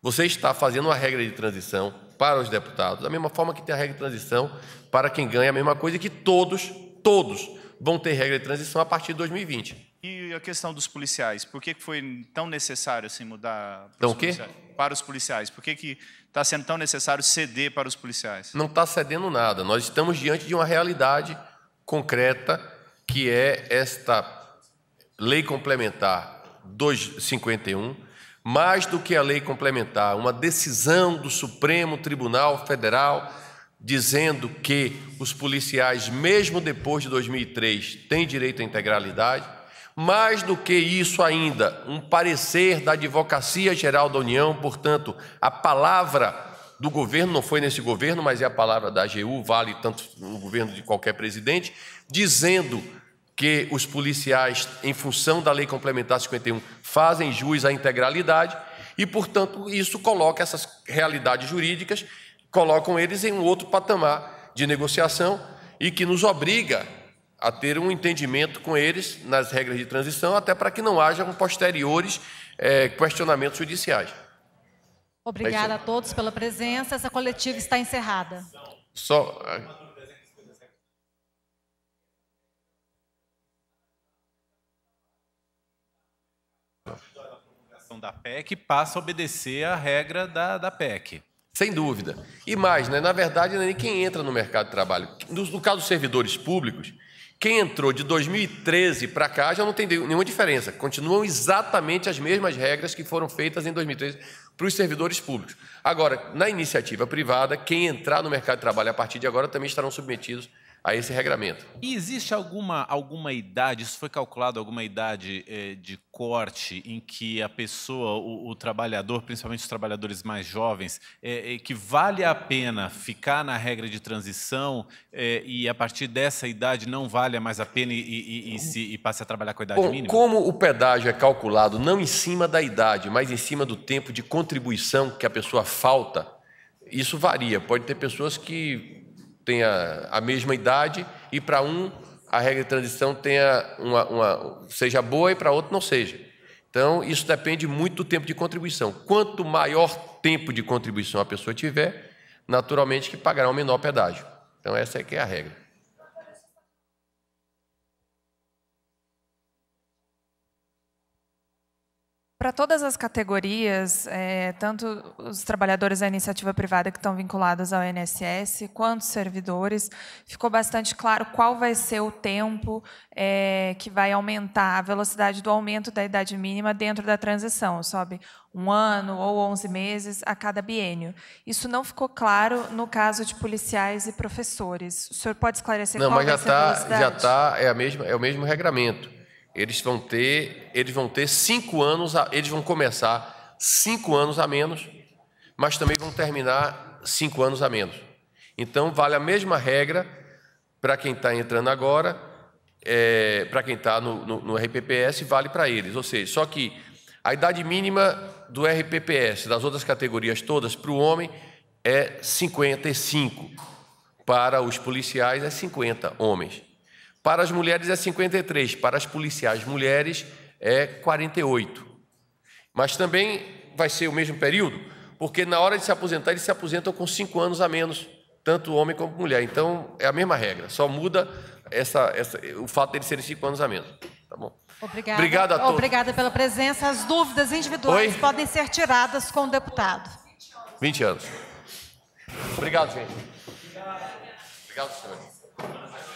Você está fazendo uma regra de transição para os deputados, da mesma forma que tem a regra de transição para quem ganha a mesma coisa, que todos, todos vão ter regra de transição a partir de 2020. E a questão dos policiais, por que foi tão necessário assim, mudar para, então, os, policiais? para os policiais? Por que está sendo tão necessário ceder para os policiais? Não está cedendo nada. Nós estamos diante de uma realidade concreta que é esta Lei Complementar 251, mais do que a lei complementar, uma decisão do Supremo Tribunal Federal dizendo que os policiais, mesmo depois de 2003, têm direito à integralidade. Mais do que isso ainda, um parecer da Advocacia Geral da União, portanto, a palavra do governo, não foi nesse governo, mas é a palavra da AGU, vale tanto no governo de qualquer presidente, dizendo que os policiais, em função da Lei Complementar 51, fazem jus à integralidade e, portanto, isso coloca essas realidades jurídicas, colocam eles em um outro patamar de negociação e que nos obriga a ter um entendimento com eles nas regras de transição, até para que não haja posteriores é, questionamentos judiciais. Obrigada é a todos pela presença. Essa coletiva está encerrada. Só eh, da PEC passa a obedecer à regra da, da PEC. Sem dúvida. E mais, né? na verdade, é nem quem entra no mercado de trabalho. No, no caso dos servidores públicos, quem entrou de 2013 para cá já não tem nenhuma diferença. Continuam exatamente as mesmas regras que foram feitas em 2013 para os servidores públicos. Agora, na iniciativa privada, quem entrar no mercado de trabalho a partir de agora também estarão submetidos a esse regramento. E existe alguma, alguma idade, isso foi calculado, alguma idade é, de corte em que a pessoa, o, o trabalhador, principalmente os trabalhadores mais jovens, é, é, que vale a pena ficar na regra de transição e a partir dessa idade não vale mais a pena e, e, e, se, e passe a trabalhar com a idade Bom, mínima? Como o pedágio é calculado não em cima da idade, mas em cima do tempo de contribuição que a pessoa falta, isso varia. Pode ter pessoas que tenha a mesma idade e para um a regra de transição tenha uma, uma seja boa e para outro não seja. Então, isso depende muito do tempo de contribuição. Quanto maior tempo de contribuição a pessoa tiver, naturalmente que pagará um menor pedágio. Então, essa é que é a regra. Para todas as categorias, é, tanto os trabalhadores da iniciativa privada que estão vinculados ao INSS, quanto os servidores, ficou bastante claro qual vai ser o tempo é, que vai aumentar a velocidade do aumento da idade mínima dentro da transição. Sobe um ano ou 11 meses a cada biênio. Isso não ficou claro no caso de policiais e professores. O senhor pode esclarecer não, qual vai tá, ser a tá, velocidade? Não, mas já está, é, é o mesmo regramento eles vão ter, eles vão ter cinco anos, a, eles vão começar cinco anos a menos, mas também vão terminar cinco anos a menos. Então vale a mesma regra para quem está entrando agora, é, para quem está no, no, no RPPS vale para eles. Ou seja, só que a idade mínima do RPPS, das outras categorias todas, para o homem é 55. Para os policiais é 50 homens. Para as mulheres é 53, para as policiais mulheres é 48. Mas também vai ser o mesmo período, porque na hora de se aposentar, eles se aposentam com cinco anos a menos, tanto homem como mulher. Então, é a mesma regra, só muda essa, essa, o fato de eles serem cinco anos a menos. Tá bom. Obrigada. Obrigado a todos. Obrigada pela presença. As dúvidas individuais Oi? podem ser tiradas com o deputado. 20 anos. Obrigado, gente. Obrigado, senhor.